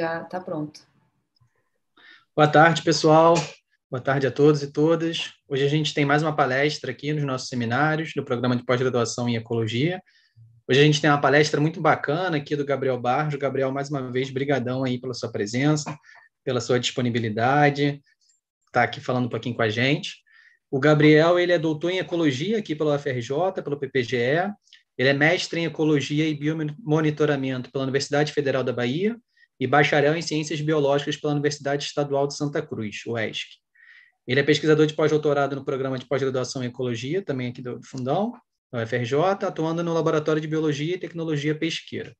já está pronto. Boa tarde, pessoal. Boa tarde a todos e todas. Hoje a gente tem mais uma palestra aqui nos nossos seminários do programa de pós-graduação em ecologia. Hoje a gente tem uma palestra muito bacana aqui do Gabriel Barros. Gabriel, mais uma vez, brigadão aí pela sua presença, pela sua disponibilidade, está aqui falando um pouquinho com a gente. O Gabriel, ele é doutor em ecologia aqui pela UFRJ, pelo PPGE. Ele é mestre em ecologia e biomonitoramento pela Universidade Federal da Bahia e bacharel em Ciências Biológicas pela Universidade Estadual de Santa Cruz, UESC. Ele é pesquisador de pós-doutorado no programa de pós-graduação em Ecologia, também aqui do Fundão, da UFRJ, atuando no Laboratório de Biologia e Tecnologia Pesqueira.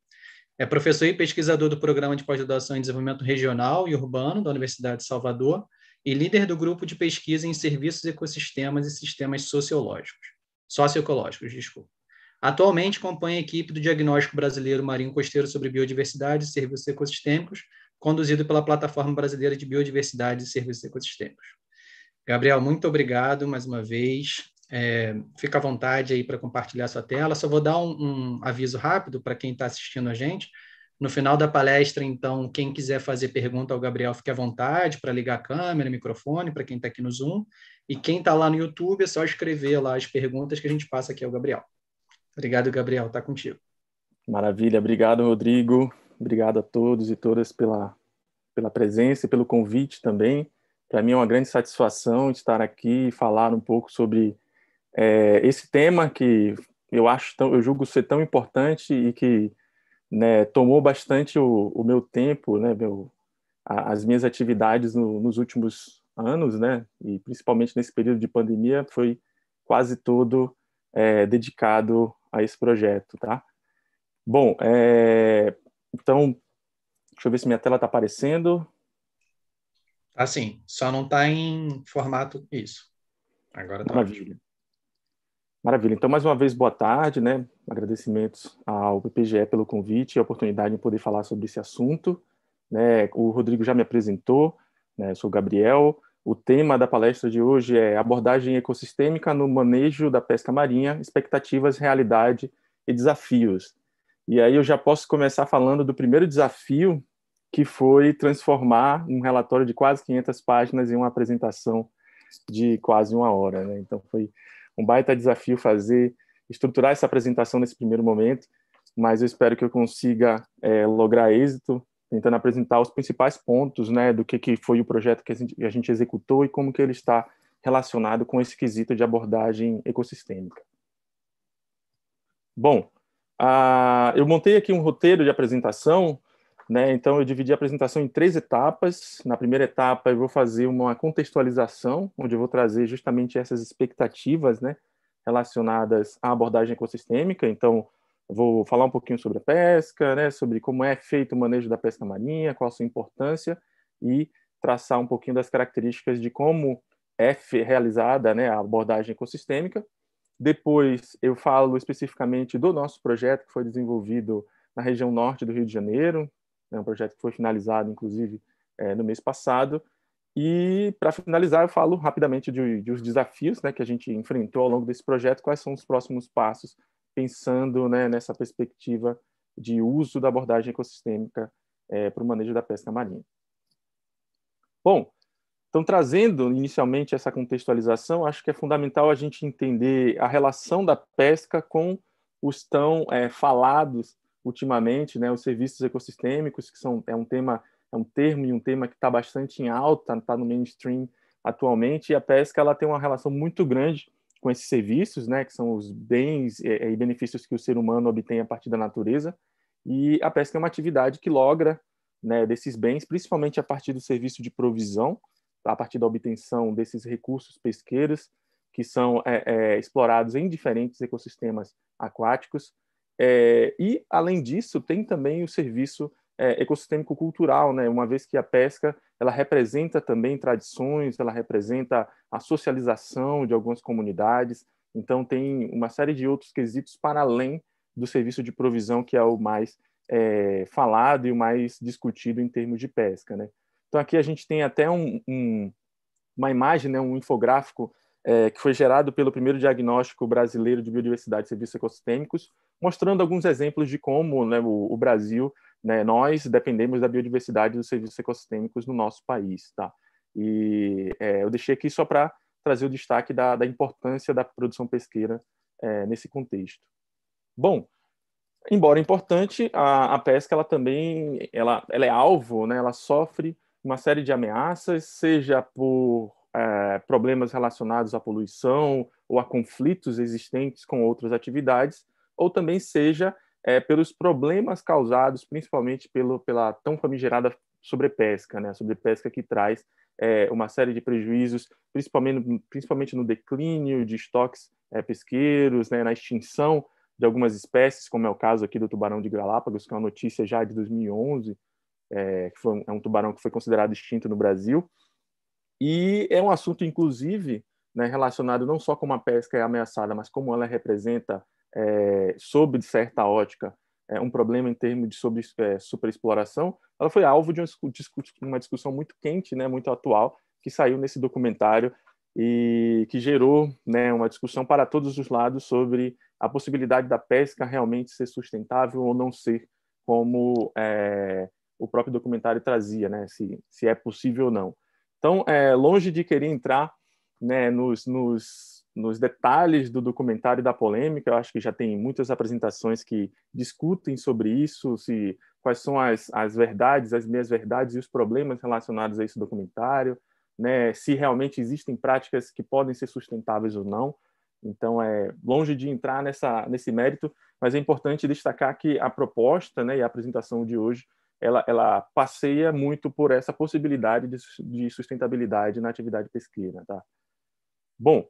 É professor e pesquisador do Programa de Pós-Graduação em Desenvolvimento Regional e Urbano da Universidade de Salvador e líder do grupo de pesquisa em serviços, ecossistemas e sistemas sociológicos, socioecológicos, desculpa. Atualmente acompanha a equipe do Diagnóstico Brasileiro Marinho Costeiro sobre Biodiversidade e Serviços Ecossistêmicos, conduzido pela Plataforma Brasileira de Biodiversidade e Serviços Ecossistêmicos. Gabriel, muito obrigado mais uma vez. É, fica à vontade aí para compartilhar sua tela. Só vou dar um, um aviso rápido para quem está assistindo a gente. No final da palestra, então, quem quiser fazer pergunta ao Gabriel, fique à vontade para ligar a câmera, microfone, para quem está aqui no Zoom. E quem está lá no YouTube, é só escrever lá as perguntas que a gente passa aqui ao Gabriel. Obrigado, Gabriel. Está contigo. Maravilha. Obrigado, Rodrigo. Obrigado a todos e todas pela, pela presença e pelo convite também. Para mim é uma grande satisfação estar aqui e falar um pouco sobre é, esse tema que eu acho tão, eu julgo ser tão importante e que né, tomou bastante o, o meu tempo, né, meu, a, as minhas atividades no, nos últimos anos, né, e principalmente nesse período de pandemia foi quase todo é, dedicado a esse projeto, tá? Bom, é... então, deixa eu ver se minha tela está aparecendo. Assim, só não está em formato isso. Agora está. Maravilha. Maravilha. Então, mais uma vez, boa tarde, né? Agradecimentos ao PPGE pelo convite e a oportunidade de poder falar sobre esse assunto. Né? O Rodrigo já me apresentou, né? Eu sou o Gabriel, o tema da palestra de hoje é Abordagem Ecossistêmica no Manejo da Pesca Marinha, Expectativas, Realidade e Desafios. E aí eu já posso começar falando do primeiro desafio, que foi transformar um relatório de quase 500 páginas em uma apresentação de quase uma hora. Né? Então foi um baita desafio fazer, estruturar essa apresentação nesse primeiro momento, mas eu espero que eu consiga é, lograr êxito tentando apresentar os principais pontos né, do que, que foi o projeto que a gente, a gente executou e como que ele está relacionado com esse quesito de abordagem ecossistêmica. Bom, eu montei aqui um roteiro de apresentação, né, então eu dividi a apresentação em três etapas. Na primeira etapa eu vou fazer uma contextualização, onde eu vou trazer justamente essas expectativas né, relacionadas à abordagem ecossistêmica, então Vou falar um pouquinho sobre a pesca, né, sobre como é feito o manejo da pesca marinha, qual a sua importância e traçar um pouquinho das características de como é realizada né, a abordagem ecossistêmica. Depois eu falo especificamente do nosso projeto que foi desenvolvido na região norte do Rio de Janeiro, é um projeto que foi finalizado, inclusive, é, no mês passado. E, para finalizar, eu falo rapidamente de, de desafios né, que a gente enfrentou ao longo desse projeto, quais são os próximos passos pensando né, nessa perspectiva de uso da abordagem ecossistêmica é, para o manejo da pesca marinha. Bom, então trazendo inicialmente essa contextualização, acho que é fundamental a gente entender a relação da pesca com os tão é, falados ultimamente, né, os serviços ecossistêmicos, que são é um tema, é um termo e um tema que está bastante em alta, está no mainstream atualmente, e a pesca ela tem uma relação muito grande com esses serviços, né, que são os bens é, é, e benefícios que o ser humano obtém a partir da natureza, e a pesca é uma atividade que logra né, desses bens, principalmente a partir do serviço de provisão, tá, a partir da obtenção desses recursos pesqueiros que são é, é, explorados em diferentes ecossistemas aquáticos. É, e, além disso, tem também o serviço é, ecossistêmico cultural, né? Uma vez que a pesca ela representa também tradições, ela representa a socialização de algumas comunidades, então tem uma série de outros quesitos para além do serviço de provisão que é o mais é, falado e o mais discutido em termos de pesca, né? Então aqui a gente tem até um, um, uma imagem, né, um infográfico é, que foi gerado pelo primeiro diagnóstico brasileiro de biodiversidade e serviços ecossistêmicos, mostrando alguns exemplos de como né, o, o Brasil né, nós dependemos da biodiversidade dos serviços ecossistêmicos no nosso país. Tá? E é, eu deixei aqui só para trazer o destaque da, da, importância da produção pesqueira é, nesse contexto. Bom, embora importante, a, a pesca ela também ela, ela é alvo, né, ela sofre uma série de ameaças, seja por é, problemas relacionados à poluição ou a conflitos existentes com outras atividades, ou também seja é, pelos problemas causados principalmente pelo, pela tão famigerada sobrepesca, né? A sobrepesca que traz é, uma série de prejuízos, principalmente, principalmente no declínio de estoques é, pesqueiros, né? na extinção de algumas espécies, como é o caso aqui do tubarão de Galápagos, que é uma notícia já de 2011, é, que foi, é um tubarão que foi considerado extinto no Brasil. E é um assunto, inclusive, né, relacionado não só como a pesca é ameaçada, mas como ela representa é, sob certa ótica, é, um problema em termos de sobre, é, superexploração, ela foi alvo de uma, discussão muito quente, né, muito atual, que saiu nesse documentário e que gerou né, uma discussão para todos os lados sobre a possibilidade da pesca realmente ser sustentável ou não ser, como é, o próprio documentário trazia, né, se, se é possível ou não. Então, é, longe de querer entrar né, nos, nos nos detalhes do documentário da polêmica. Eu acho que já tem muitas apresentações que discutem sobre isso, se quais são as, as verdades, as minhas verdades e os problemas relacionados a esse documentário, né? Se realmente existem práticas que podem ser sustentáveis ou não. Então é longe de entrar nessa nesse mérito, mas é importante destacar que a proposta, né, e a apresentação de hoje ela, ela passeia muito por essa possibilidade de, de sustentabilidade na atividade pesqueira, tá? Bom,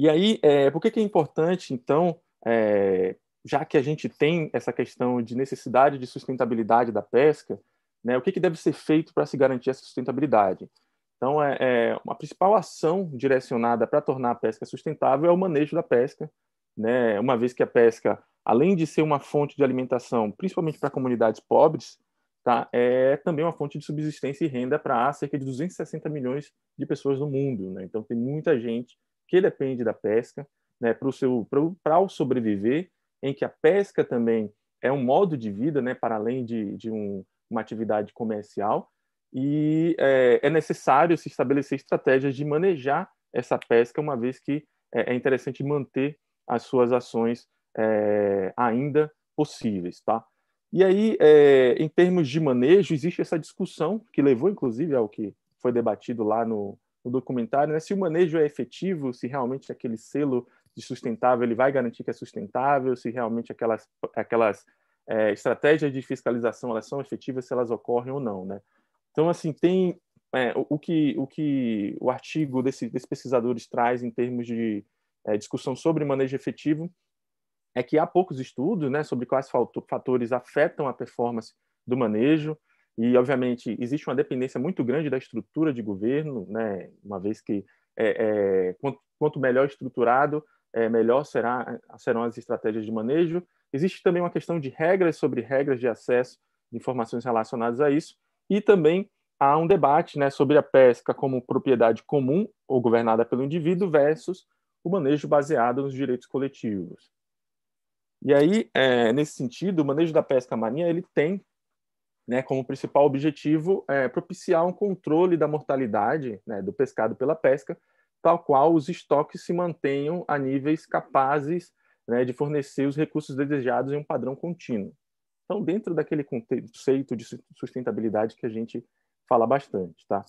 e aí, é, por que, que é importante, então, é, já que a gente tem essa questão de necessidade de sustentabilidade da pesca, né, o que, que deve ser feito para se garantir essa sustentabilidade? Então, é, é, uma principal ação direcionada para tornar a pesca sustentável é o manejo da pesca, né? uma vez que a pesca, além de ser uma fonte de alimentação, principalmente para comunidades pobres, tá? é também uma fonte de subsistência e renda para cerca de 260 milhões de pessoas no mundo. Né? Então, tem muita gente que depende da pesca, né, para o seu para o sobreviver, em que a pesca também é um modo de vida, né, para além de, de um, uma atividade comercial, e é, é, necessário se estabelecer estratégias de manejar essa pesca, uma vez que é, é interessante manter as suas ações é, ainda possíveis, tá? E aí, é, em termos de manejo, existe essa discussão que levou, inclusive, ao que foi debatido lá no, no documentário, né? se o manejo é efetivo, se realmente aquele selo de sustentável ele vai garantir que é sustentável, se realmente aquelas, aquelas é, estratégias de fiscalização elas são efetivas, se elas ocorrem ou não, né? Então, assim, tem é, o, que, o que o artigo desses desse pesquisadores traz em termos de é, discussão sobre manejo efetivo é que há poucos estudos né, sobre quais fatores afetam a performance do manejo. E, obviamente, existe uma dependência muito grande da estrutura de governo, né? uma vez que é, é, quanto, quanto, melhor estruturado, é, melhor será, serão as estratégias de manejo. Existe também uma questão de regras sobre regras de acesso de informações relacionadas a isso, e também há um debate né, sobre a pesca como propriedade comum ou governada pelo indivíduo versus o manejo baseado nos direitos coletivos. E aí, é, nesse sentido, o manejo da pesca marinha ele tem né, como principal objetivo é, propiciar um controle da mortalidade né, do pescado pela pesca, tal qual os estoques se mantenham a níveis capazes né, de fornecer os recursos desejados em um padrão contínuo. Então, dentro daquele conceito de sustentabilidade que a gente fala bastante, tá?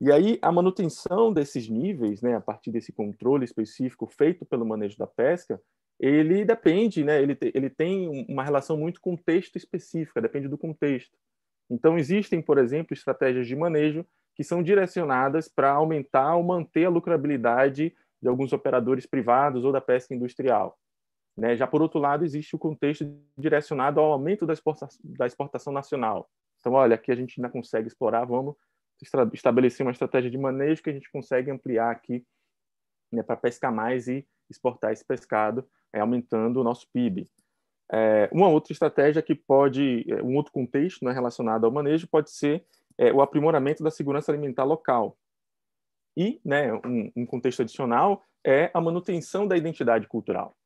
E aí, a manutenção desses níveis, né, a partir desse controle específico feito pelo manejo da pesca, ele depende, né, ele, te, ele tem uma relação muito com o texto específica, depende do contexto. Então, existem, por exemplo, estratégias de manejo que são direcionadas para aumentar ou manter a lucrabilidade de alguns operadores privados ou da pesca industrial. Né? Já por outro lado, existe o contexto direcionado ao aumento da exportação, da exportação nacional. Então, olha, aqui a gente ainda consegue explorar, vamos estabelecer uma estratégia de manejo que a gente consegue ampliar aqui né, para pescar mais e exportar esse pescado, é, aumentando o nosso PIB. É, uma outra estratégia que pode, é, um outro contexto né, relacionado ao manejo pode ser é, o aprimoramento da segurança alimentar local. E né, um, um contexto adicional é a manutenção da identidade cultural.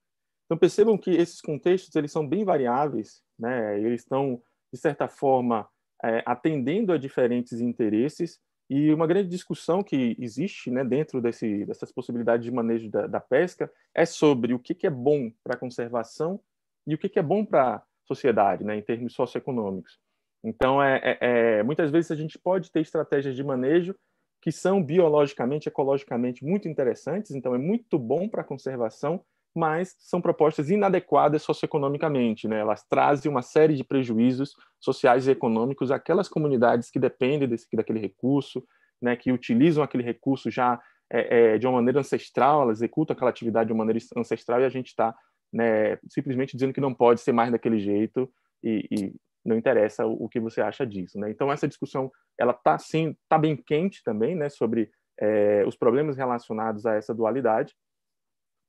Então percebam que esses contextos eles são bem variáveis, né? Eles estão de certa forma é, atendendo a diferentes interesses e uma grande discussão que existe, né, dentro desse, dessas possibilidades de manejo da, da pesca é sobre o que, que é bom para a conservação e o que, que é bom para a sociedade, né, em termos socioeconômicos. Então, é, é, é, muitas vezes a gente pode ter estratégias de manejo que são biologicamente, ecologicamente muito interessantes, então é muito bom para a conservação, mas são propostas inadequadas socioeconomicamente. Né? Elas trazem uma série de prejuízos sociais e econômicos àquelas comunidades que dependem desse, daquele recurso, né, que utilizam aquele recurso já é, é, de uma maneira ancestral, elas executam aquela atividade de uma maneira ancestral e a gente está né, simplesmente dizendo que não pode ser mais daquele jeito e, e não interessa o, o, que você acha disso. Né? Então essa discussão ela está sim tá bem quente também né, sobre é, os problemas relacionados a essa dualidade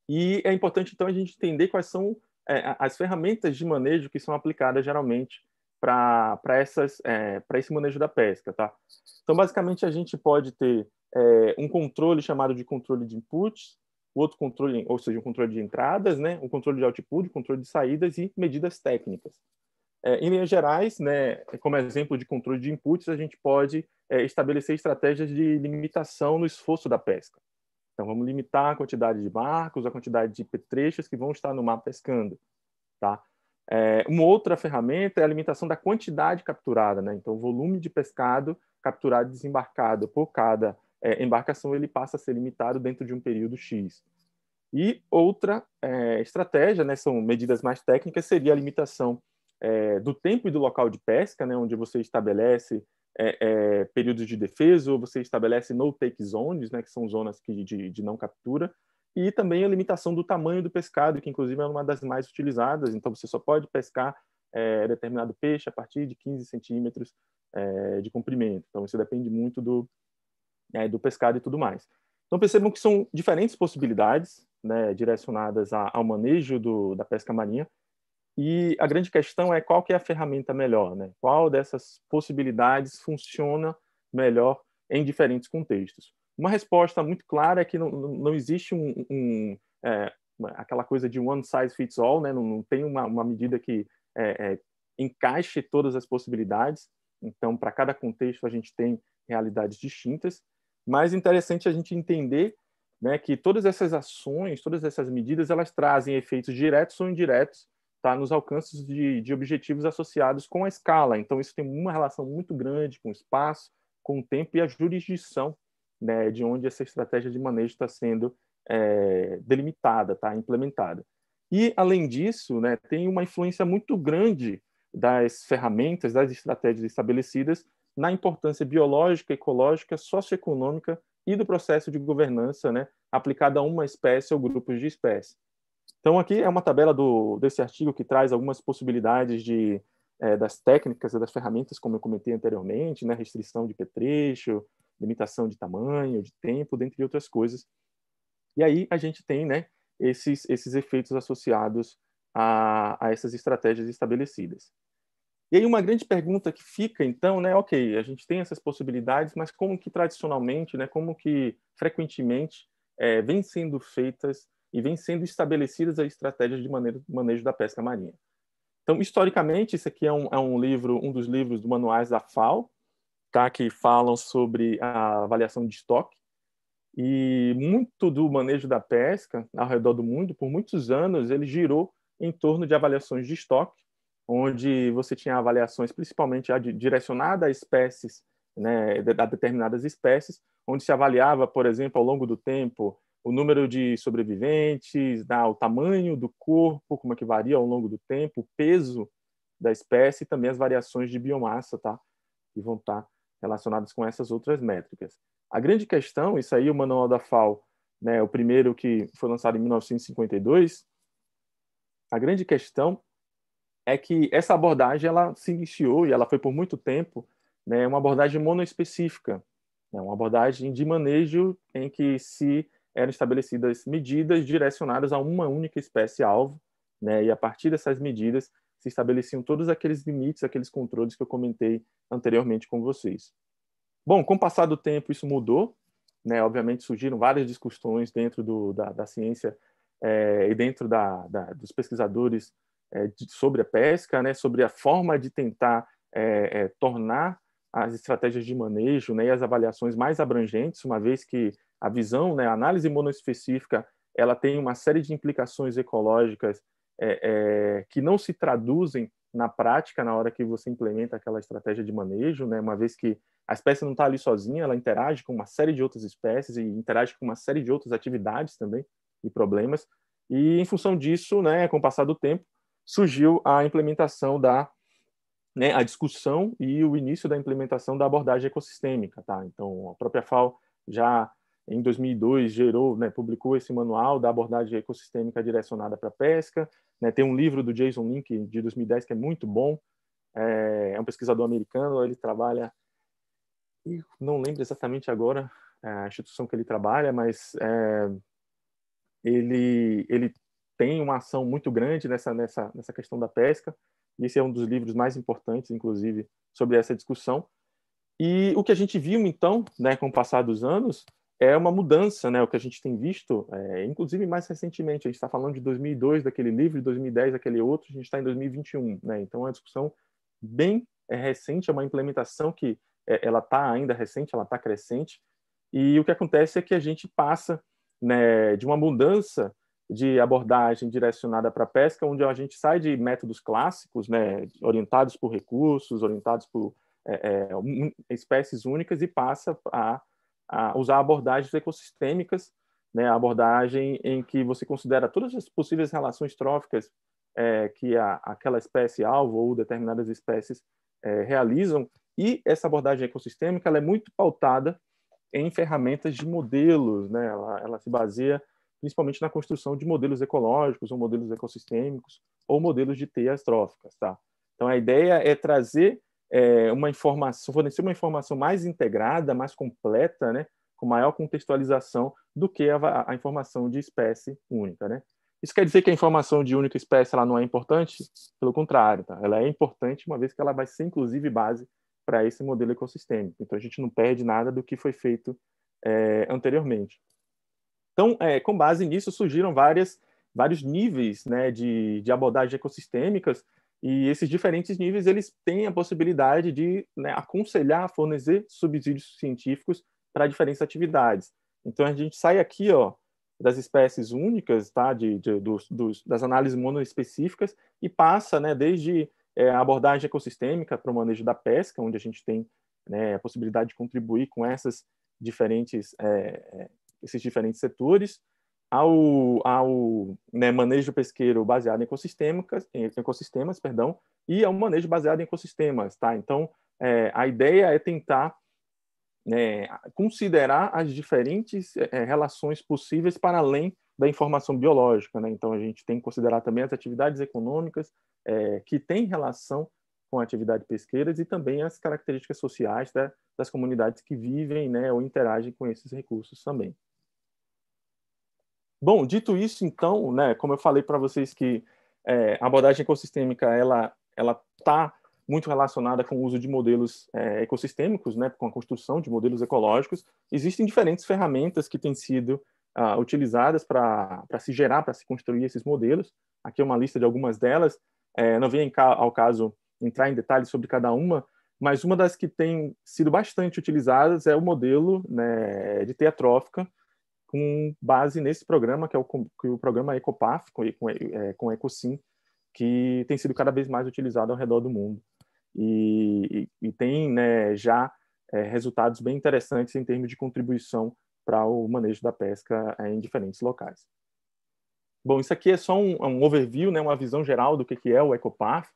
e é importante então a gente entender quais são é, as ferramentas de manejo que são aplicadas geralmente para essas é, para esse manejo da pesca, tá? Então basicamente a gente pode ter é, um controle chamado de controle de inputs, o outro controle, ou seja, o controle de entradas, né, o controle de altitude, o controle de saídas e medidas técnicas. É, em linhas gerais, né, como exemplo de controle de inputs, a gente pode é, estabelecer estratégias de limitação no esforço da pesca. Então, vamos limitar a quantidade de barcos, a quantidade de petrechos que vão estar no mar pescando. Tá? É, uma outra ferramenta é a limitação da quantidade capturada, né? então, o volume de pescado capturado e desembarcado por cada é, embarcação ele passa a ser limitado dentro de um período X. E outra é, estratégia, né, são medidas mais técnicas, seria a limitação é, do tempo e do local de pesca, né, onde você estabelece é, é, períodos de defesa, ou você estabelece no-take zones, né, que são zonas que, de, de não captura, e também a limitação do tamanho do pescado, que inclusive é uma das mais utilizadas, então você só pode pescar é, determinado peixe a partir de 15 centímetros é, de comprimento. Então, isso depende muito do, né, do pescado e tudo mais. Então percebam que são diferentes possibilidades né, direcionadas a, ao manejo do, da pesca marinha e a grande questão é qual que é a ferramenta melhor, né? qual dessas possibilidades funciona melhor em diferentes contextos. Uma resposta muito clara é que não, não existe um, um é, aquela coisa de one size fits all, né? não, não tem uma, uma medida que é, é, encaixe todas as possibilidades. Então, para cada contexto, a gente tem realidades distintas. Mas interessante a gente entender né, que todas essas ações, todas essas medidas, elas trazem efeitos diretos ou indiretos tá, nos alcances de, de objetivos associados com a escala. Então, isso tem uma relação muito grande com o espaço, com o tempo e a jurisdição né, de onde essa estratégia de manejo está sendo é, delimitada, tá, implementada. E, além disso, né, tem uma influência muito grande das ferramentas, das estratégias estabelecidas na importância biológica, ecológica, socioeconômica e do processo de governança né, aplicada a uma espécie ou grupos de espécies. Então, aqui é uma tabela do, desse artigo que traz algumas possibilidades de, é, das técnicas e das ferramentas, como eu comentei anteriormente, né, restrição de petrecho, limitação de tamanho, de tempo, dentre outras coisas. E aí a gente tem né, esses, esses efeitos associados a, a essas estratégias estabelecidas. E aí uma grande pergunta que fica, então, né, ok, a gente tem essas possibilidades, mas como que tradicionalmente, né, como que frequentemente é, vem sendo feitas e vem sendo estabelecidas as estratégias de maneiro, manejo da pesca marinha? Então, historicamente, isso aqui é um, é um livro, um dos livros do manuais da FAO, tá, que falam sobre a avaliação de estoque, e muito do manejo da pesca ao redor do mundo, por muitos anos, ele girou em torno de avaliações de estoque, onde você tinha avaliações principalmente direcionadas a espécies, né, a determinadas espécies, onde se avaliava, por exemplo, ao longo do tempo, o número de sobreviventes, né, o tamanho do corpo, como é que varia ao longo do tempo, o peso da espécie e também as variações de biomassa, tá? Que vão estar tá relacionadas com essas outras métricas. A grande questão, isso aí o Manual da FAO, né, o primeiro que foi lançado em 1952, a grande questão é que essa abordagem ela se iniciou e ela foi por muito tempo né, uma abordagem monoespecífica, né, uma abordagem de manejo em que se eram estabelecidas medidas direcionadas a uma única espécie alvo, né, e a partir dessas medidas se estabeleciam todos aqueles limites, aqueles controles que eu comentei anteriormente com vocês. Bom, com o passar do tempo isso mudou, né, obviamente surgiram várias discussões dentro do, da, da ciência é, e dentro da, da, dos pesquisadores é, de, sobre a pesca, né, sobre a forma de tentar é, é, tornar as estratégias de manejo né, e as avaliações mais abrangentes, uma vez que a visão, né, a análise monoespecífica, ela tem uma série de implicações ecológicas é, é, que não se traduzem na prática na hora que você implementa aquela estratégia de manejo, né? Uma vez que a espécie não está ali sozinha, ela interage com uma série de outras espécies e interage com uma série de outras atividades também e problemas. E em função disso, né, com o passar do tempo, surgiu a implementação da né, a discussão e o início da implementação da abordagem ecossistêmica. Tá? Então, a própria FAO já em 2002 gerou, né, publicou esse manual da abordagem ecossistêmica direcionada para a pesca. Né? Tem um livro do Jason Link de 2010 que é muito bom. É, é, um pesquisador americano, ele trabalha, não lembro exatamente agora é, a instituição que ele trabalha, mas é, ele, ele tem uma ação muito grande nessa, nessa, nessa questão da pesca. E esse é um dos livros mais importantes, inclusive, sobre essa discussão. E o que a gente viu, então, né, com o passar dos anos, é uma mudança, né? O que a gente tem visto, é, inclusive mais recentemente, a gente está falando de 2002 daquele livro, de 2010 daquele outro, a gente está em 2021, né? Então é uma discussão bem é, recente, é uma implementação que é, ela está ainda recente, ela está crescente. E o que acontece é que a gente passa né, de uma mudança de abordagem direcionada para a pesca, onde a gente sai de métodos clássicos, né, orientados por recursos, orientados por é, é, espécies únicas, e passa a, a usar abordagens ecossistêmicas, né, abordagem em que você considera todas as possíveis relações tróficas é, que a, aquela espécie alvo ou determinadas espécies é, realizam, e essa abordagem ecossistêmica ela é muito pautada em ferramentas de modelos, né, ela, ela se baseia principalmente na construção de modelos ecológicos ou modelos ecossistêmicos ou modelos de teias tróficas, tá? Então a ideia é trazer é, uma informação, fornecer uma informação mais integrada, mais completa, né, com maior contextualização do que a, a informação de espécie única, né? Isso quer dizer que a informação de única espécie ela não é importante? Pelo contrário, tá? ela é importante uma vez que ela vai ser inclusive base para esse modelo ecossistêmico. Então a gente não perde nada do que foi feito é, anteriormente. Então, é, com base nisso, surgiram várias, vários níveis né, de, de abordagem ecossistêmicas e esses diferentes níveis eles têm a possibilidade de né, aconselhar, fornecer subsídios científicos para diferentes atividades. Então, a gente sai aqui ó, das espécies únicas, tá, de, de dos, dos, das análises monoespecíficas, e passa né, desde é, a abordagem ecossistêmica para o manejo da pesca, onde a gente tem né, a possibilidade de contribuir com essas diferentes é, é esses diferentes setores, ao, ao né, manejo pesqueiro baseado em ecossistemas, em ecossistemas perdão, e ao manejo baseado em ecossistemas. Tá? Então, é, a ideia é tentar né, considerar as diferentes é, é, relações possíveis para além da informação biológica. Né? Então, a gente tem que considerar também as atividades econômicas é, que têm relação com a atividade pesqueira e também as características sociais da, das comunidades que vivem né, ou interagem com esses recursos também. Bom, dito isso, então, né, como eu falei para vocês que é, a abordagem ecossistêmica ela ela está muito relacionada com o uso de modelos é, ecossistêmicos, né, com a construção de modelos ecológicos. Existem diferentes ferramentas que têm sido uh, utilizadas para se gerar, para se construir esses modelos. Aqui é uma lista de algumas delas. É, não vem ao caso entrar em detalhes sobre cada uma, mas uma das que tem sido bastante utilizadas é o modelo né, de teatrófica, com base nesse programa, que é o, que o programa EcoPath, com, com, é, com EcoSim, que tem sido cada vez mais utilizado ao redor do mundo. E, e, e tem né, já é, resultados bem interessantes em termos de contribuição para o manejo da pesca é, em diferentes locais. Bom, isso aqui é só um, um overview, né, uma visão geral do que, que é o EcoPath.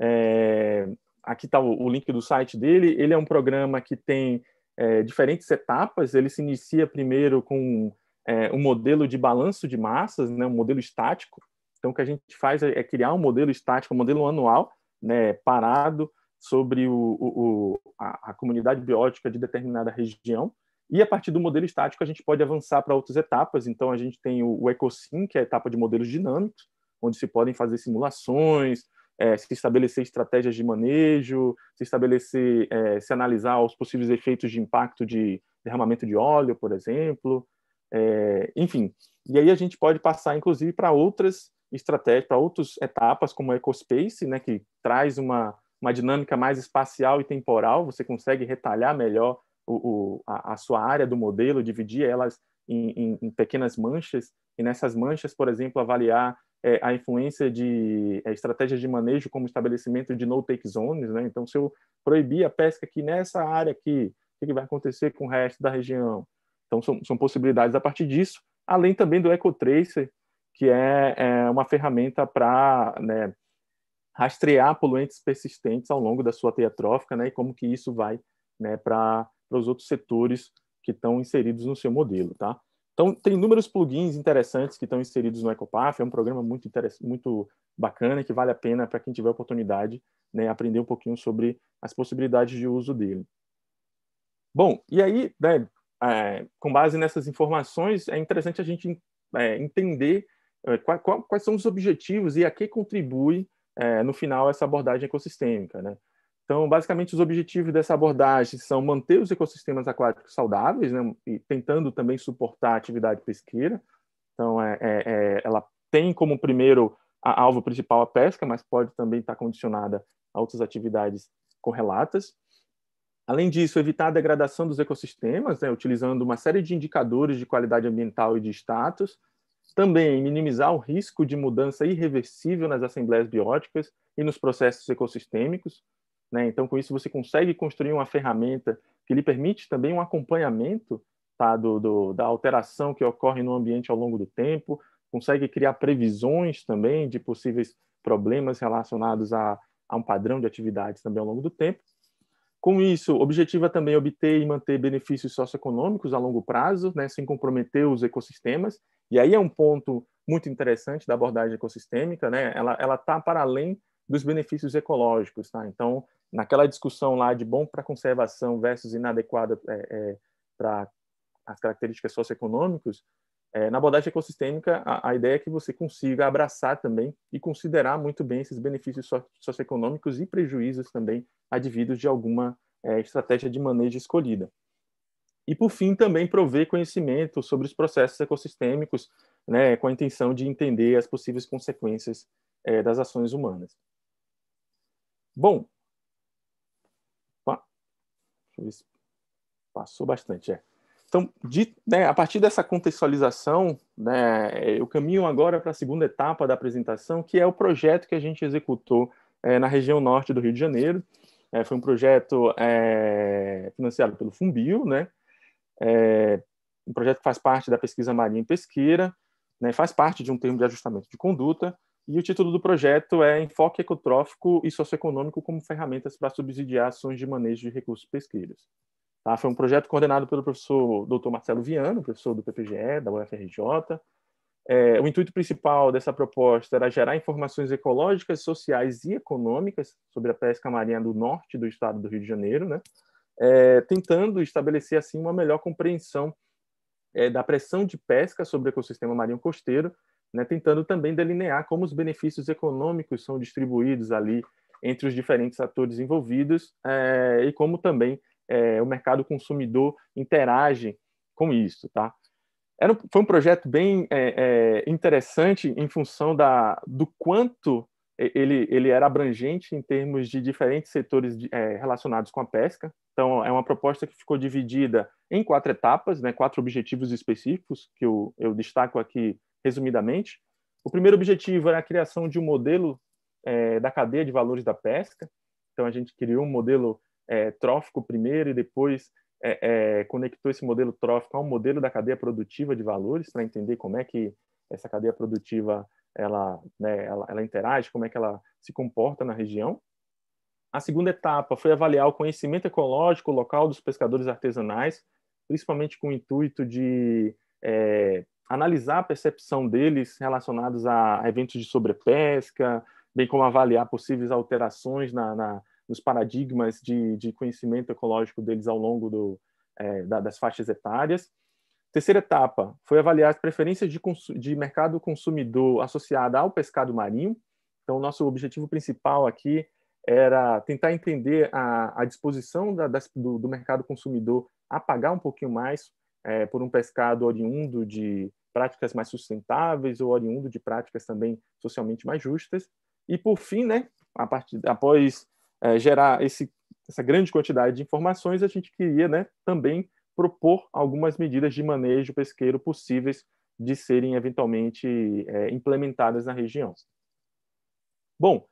É, aqui está o, o, link do site dele. Ele é um programa que tem é, diferentes etapas. Ele se inicia primeiro com é, um modelo de balanço de massas, né, um modelo estático. Então, o que a gente faz é, é criar um modelo estático, um modelo anual, né, parado sobre o, o, a, a comunidade biótica de determinada região. E a partir do modelo estático, a gente pode avançar para outras etapas. Então, a gente tem o, o EcoSim, que é a etapa de modelos dinâmicos, onde se podem fazer simulações, é, se estabelecer estratégias de manejo, se estabelecer, é, se analisar os possíveis efeitos de impacto de derramamento de óleo, por exemplo, é, enfim. E aí a gente pode passar, inclusive, para outras estratégias, para outras etapas, como o EcoSpace, né, que traz uma, uma dinâmica mais espacial e temporal, você consegue retalhar melhor o, o, a, a, sua área do modelo, dividir elas em, em, em pequenas manchas, e nessas manchas, por exemplo, avaliar é, a influência de é, estratégias de manejo como estabelecimento de no-take zones, né? Então, se eu proibir a pesca aqui nessa área aqui, o que vai acontecer com o resto da região? Então, são, são possibilidades a partir disso, além também do EcoTracer, que é, é uma ferramenta para né, rastrear poluentes persistentes ao longo da sua teia trófica, né? E como que isso vai né, para os outros setores que estão inseridos no seu modelo, tá? Então, tem inúmeros plugins interessantes que estão inseridos no EcoPath, é um programa muito, muito bacana que vale a pena para quem tiver oportunidade né, aprender um pouquinho sobre as possibilidades de uso dele. Bom, e aí, né, é, com base nessas informações, é interessante a gente é, entender é, qual, qual, quais são os objetivos e a que contribui é, no final essa abordagem ecossistêmica. Né? Então, basicamente, os objetivos dessa abordagem são manter os ecossistemas aquáticos saudáveis, né, e tentando também suportar a atividade pesqueira. Então, é, é, é, ela tem como primeiro a alvo principal a pesca, mas pode também estar condicionada a outras atividades correlatas. Além disso, evitar a degradação dos ecossistemas, né, utilizando uma série de indicadores de qualidade ambiental e de status. Também minimizar o risco de mudança irreversível nas assembleias bióticas e nos processos ecossistêmicos. Né? Então, com isso, você consegue construir uma ferramenta que lhe permite também um acompanhamento tá? do, do, da alteração que ocorre no ambiente ao longo do tempo, consegue criar previsões também de possíveis problemas relacionados a, a um padrão de atividades também ao longo do tempo. Com isso, objetiva é também obter e manter benefícios socioeconômicos a longo prazo, né, sem comprometer os ecossistemas. E aí é um ponto muito interessante da abordagem ecossistêmica, né? Ela ela está para além dos benefícios ecológicos, tá? Então, naquela discussão lá de bom para conservação versus inadequado é, é, para as características socioeconômicas, é, na abordagem ecossistêmica, a, a, ideia é que você consiga abraçar também e considerar muito bem esses benefícios socioeconômicos e prejuízos também advindos de alguma é, estratégia de manejo escolhida. E, por fim, também prover conhecimento sobre os processos ecossistêmicos, né, com a intenção de entender as possíveis consequências é, das ações humanas. Bom, Deixa eu ver se passou bastante. É. Então, de, né, a partir dessa contextualização, né, eu caminho agora para a segunda etapa da apresentação, que é o projeto que a gente executou é, na região norte do Rio de Janeiro. É, foi um projeto é, financiado pelo Fumbio, né, é, um projeto que faz parte da pesquisa marinha e pesqueira, né, faz parte de um termo de ajustamento de conduta, e o título do projeto é Enfoque Ecotrófico e Socioeconômico como Ferramentas para Subsidiar Ações de Manejo de Recursos Pesqueiros. Tá? Foi um projeto coordenado pelo professor Dr. Marcelo Viano, professor do PPGE, da UFRJ. É, o intuito principal dessa proposta era gerar informações ecológicas, sociais e econômicas sobre a pesca marinha do norte do estado do Rio de Janeiro, né? É, tentando estabelecer assim uma melhor compreensão é, da pressão de pesca sobre o ecossistema marinho costeiro né, tentando também delinear como os benefícios econômicos são distribuídos ali entre os diferentes atores envolvidos é, e como também é, o mercado consumidor interage com isso, tá? Era um, foi um projeto bem é, interessante em função da, do quanto ele, ele era abrangente em termos de diferentes setores de, relacionados com a pesca. Então, é uma proposta que ficou dividida em quatro etapas, né, quatro objetivos específicos, que eu, eu destaco aqui resumidamente. O primeiro objetivo era a criação de um modelo é, da cadeia de valores da pesca. Então, a gente criou um modelo é, trófico primeiro e depois é, é conectou esse modelo trófico ao modelo da cadeia produtiva de valores para entender como é que essa cadeia produtiva ela, né, ela, ela interage, como é que ela se comporta na região. A segunda etapa foi avaliar o conhecimento ecológico local dos pescadores artesanais, principalmente com o intuito de é, analisar a percepção deles relacionados a eventos de sobrepesca, bem como avaliar possíveis alterações na, na nos paradigmas de, de, conhecimento ecológico deles ao longo do, é, da, das faixas etárias. Terceira etapa foi avaliar as preferências de, de mercado consumidor associada ao pescado marinho. Então, nosso objetivo principal aqui era tentar entender a, a disposição da, das, do, do mercado consumidor a pagar um pouquinho mais é, por um pescado oriundo de práticas mais sustentáveis ou oriundo de práticas também socialmente mais justas. E, por fim, né, a partir, após é, gerar esse, essa grande quantidade de informações, a gente queria né, também propor algumas medidas de manejo pesqueiro possíveis de serem eventualmente é, implementadas na região. Bom,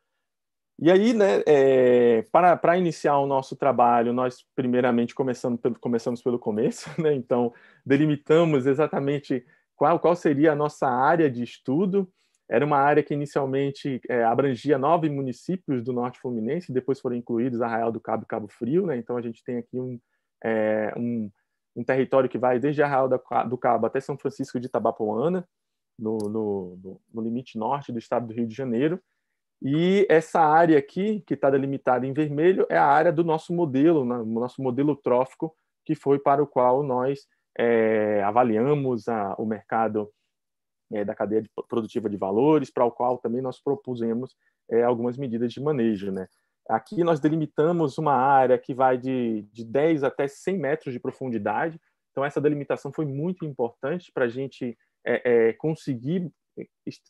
e aí, né, é, para, para iniciar o nosso trabalho, nós primeiramente começando pelo, começamos pelo começo, né? então delimitamos exatamente qual, qual seria a nossa área de estudo. Era uma área que inicialmente é, abrangia nove municípios do Norte Fluminense, depois foram incluídos Arraial do Cabo e Cabo Frio, né? então a gente tem aqui um, é, um, um, território que vai desde Arraial do Cabo até São Francisco de Itabapoana, no, no, no limite norte do estado do Rio de Janeiro. E essa área aqui, que está delimitada em vermelho, é a área do nosso modelo, nosso modelo trófico, que foi para o qual nós é, avaliamos a, o mercado é, da cadeia produtiva de valores, para o qual também nós propusemos é, algumas medidas de manejo. Né? Aqui nós delimitamos uma área que vai de, de 10 até 100 metros de profundidade, então essa delimitação foi muito importante para a gente é, é conseguir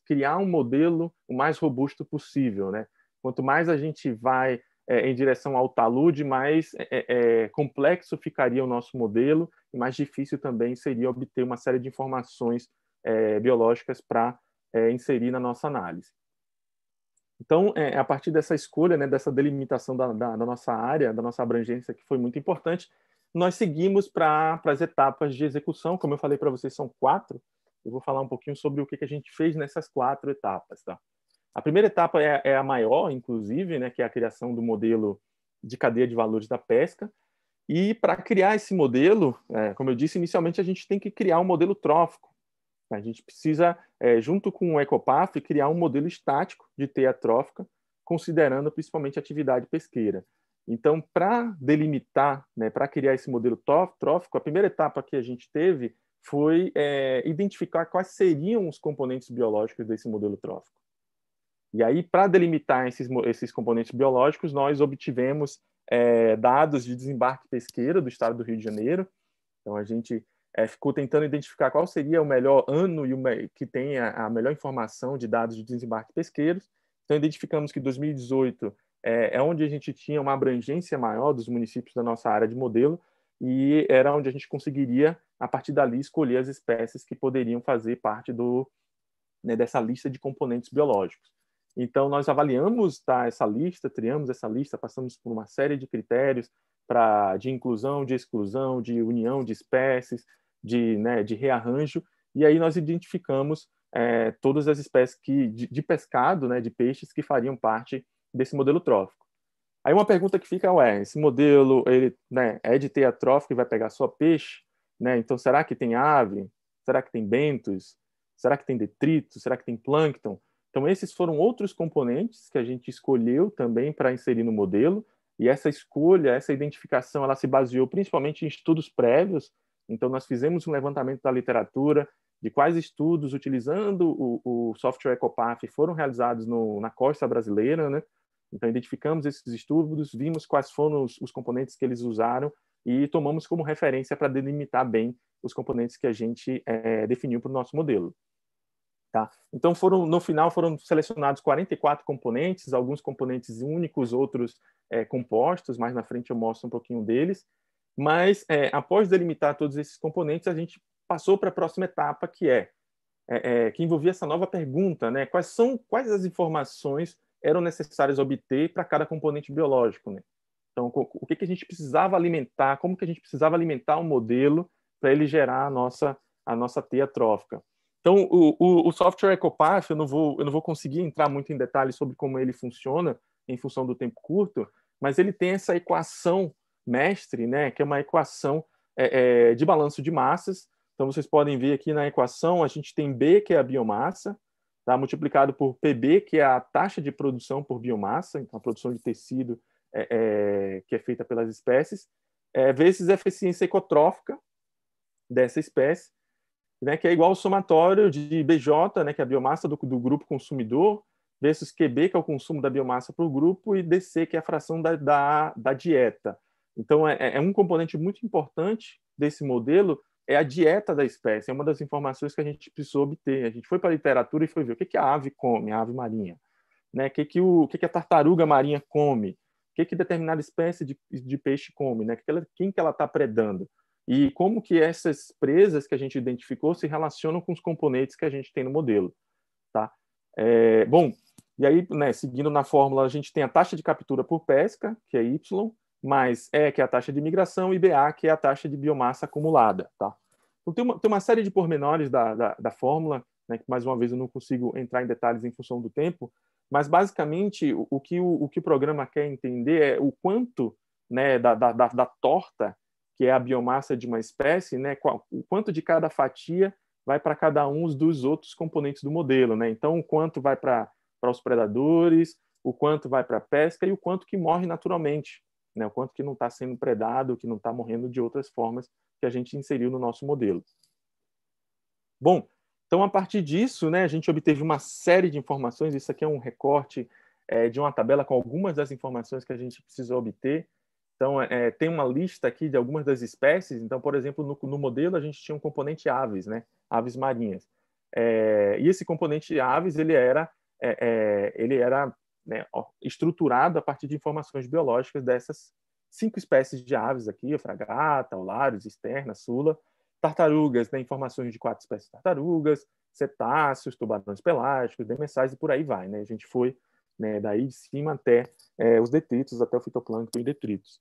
criar um modelo o mais robusto possível, né? Quanto mais a gente vai é, em direção ao talude, mais é, é, é complexo ficaria o nosso modelo e mais difícil também seria obter uma série de informações é, biológicas para é, inserir na nossa análise. Então, a partir dessa escolha, né, dessa delimitação da, da, da nossa área, da nossa abrangência, que foi muito importante, nós seguimos para as etapas de execução, como eu falei para vocês, são quatro, eu vou falar um pouquinho sobre o que, a gente fez nessas quatro etapas. Tá? A primeira etapa é, é a maior, inclusive, né, que é a criação do modelo de cadeia de valores da pesca. E para criar esse modelo, é, como eu disse, inicialmente a gente tem que criar um modelo trófico. A gente precisa, é, junto com o Ecopaf, criar um modelo estático de teia trófica, considerando principalmente a atividade pesqueira. Então, para delimitar, né, para criar esse modelo trófico, a primeira etapa que a gente teve foi é, identificar quais seriam os componentes biológicos desse modelo trófico. E aí, para delimitar esses, esses componentes biológicos, nós obtivemos é, dados de desembarque pesqueiro do estado do Rio de Janeiro. Então, a gente é, ficou tentando identificar qual seria o melhor ano e o que tenha a melhor informação de dados de desembarque pesqueiros. Então, identificamos que 2018 é, é onde a gente tinha uma abrangência maior dos municípios da nossa área de modelo e era onde a gente conseguiria a partir dali escolher as espécies que poderiam fazer parte do, né, dessa lista de componentes biológicos. Então, nós avaliamos tá, essa lista, triamos essa lista, passamos por uma série de critérios pra, de inclusão, de exclusão, de união de espécies, de, né, de rearranjo, e aí nós identificamos é, todas as espécies que, de, de pescado, né, de peixes, que fariam parte desse modelo trófico. Aí uma pergunta que fica é, esse modelo ele, né, é de a trófica e vai pegar só peixe? Né? Então, será que tem ave? Será que tem bentos? Será que tem detrito? Será que tem plâncton? Então, esses foram outros componentes que a gente escolheu também para inserir no modelo. E essa escolha, essa identificação, ela se baseou principalmente em estudos prévios. Então, nós fizemos um levantamento da literatura de quais estudos, utilizando o, o software EcoPath, foram realizados no, na costa brasileira. Né? Então, identificamos esses estudos, vimos quais foram os, os componentes que eles usaram e tomamos como referência para delimitar bem os componentes que a gente é, definiu para o nosso modelo. Tá? Então, foram, no final, foram selecionados 44 componentes, alguns componentes únicos, outros é, compostos, mais na frente eu mostro um pouquinho deles. Mas, é, após delimitar todos esses componentes, a gente passou para a próxima etapa, que é, é, que envolvia essa nova pergunta, né? Quais são quais as informações eram necessárias obter para cada componente biológico, né? Então, o que, que a gente precisava alimentar, como que a gente precisava alimentar um modelo para ele gerar a nossa, a nossa teia trófica. Então, o, o, o software EcoPath, é eu não, vou, eu não vou conseguir entrar muito em detalhes sobre como ele funciona em função do tempo curto, mas ele tem essa equação mestre, né, que é uma equação é, é, de balanço de massas. Então, vocês podem ver aqui na equação, a gente tem B, que é a biomassa, tá, multiplicado por PB, que é a taxa de produção por biomassa, então a produção de tecido é, é, que é feita pelas espécies, é, vezes a eficiência ecotrófica dessa espécie, né, que é igual ao somatório de BJ, né, que é a biomassa do, do grupo consumidor, versus QB, que é o consumo da biomassa para o grupo, e DC, que é a fração da, da, da dieta. Então, é, é, é, um componente muito importante desse modelo é a dieta da espécie. É uma das informações que a gente precisou obter. A gente foi para a literatura e foi ver o que, que a ave come, a ave marinha. Né? O, que, que, o, o que, que a tartaruga marinha come que, que determinada espécie de, de peixe come, né? quem que ela está predando e como que essas presas que a gente identificou se relacionam com os componentes que a gente tem no modelo, tá? É, bom, e aí, né, seguindo na fórmula, a gente tem a taxa de captura por pesca, que é Y, mais E, que é a taxa de migração, e BA, que é a taxa de biomassa acumulada, tá? Então tem uma, tem uma série de pormenores da, da, da fórmula, né, que mais uma vez eu não consigo entrar em detalhes em função do tempo, mas, basicamente, o, o que o, o, que o programa quer entender é o quanto né, da, da, da, torta, que é a biomassa de uma espécie, né, qual, o quanto de cada fatia vai para cada um dos outros componentes do modelo. Né? Então, o quanto vai para os predadores, o quanto vai para a pesca e o quanto que morre naturalmente. Né? O quanto que não está sendo predado, que não está morrendo de outras formas que a gente inseriu no nosso modelo. Bom, então, a partir disso, né, a gente obteve uma série de informações. Isso aqui é um recorte é, de uma tabela com algumas das informações que a gente precisou obter. Então, é, tem uma lista aqui de algumas das espécies. Então, por exemplo, no, no modelo a gente tinha um componente aves, né? aves marinhas. É, e esse componente aves ele era, é, é, ele era né, estruturado a partir de informações biológicas dessas cinco espécies de aves aqui, a fragata, olares, externa, sula, tartarugas, tem né, informações de quatro espécies de tartarugas, cetáceos, tubarões pelágicos, demersais e por aí vai. Né? A gente foi né, daí de cima até é, os detritos, até o fitoplâncton e detritos.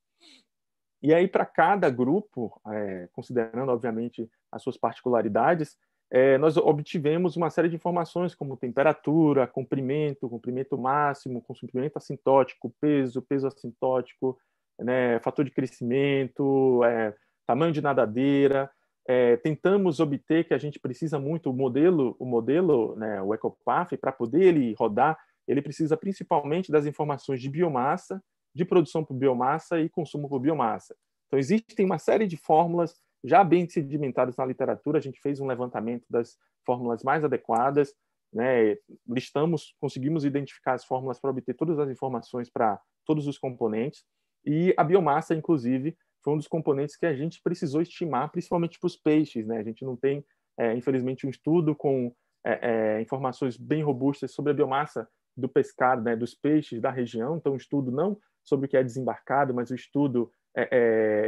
E aí, para cada grupo, é, considerando, obviamente, as suas particularidades, é, nós obtivemos uma série de informações como temperatura, comprimento, comprimento máximo, comprimento assintótico, peso, peso assintótico, né, fator de crescimento, é, tamanho de nadadeira, é, tentamos obter que a gente precisa muito o modelo, o modelo, né, o EcoPath, para poder ele rodar, ele precisa principalmente das informações de biomassa, de produção por biomassa e consumo por biomassa. Então, existem uma série de fórmulas já bem sedimentadas na literatura, a gente fez um levantamento das fórmulas mais adequadas, né, listamos, conseguimos identificar as fórmulas para obter todas as informações para todos os componentes, e a biomassa, inclusive, foi um dos componentes que a gente precisou estimar, principalmente para os peixes. Né? A gente não tem, é, infelizmente, um estudo com é, é, informações bem robustas sobre a biomassa do pescado, né, dos peixes da região. Então, um estudo não sobre o que é desembarcado, mas um estudo é,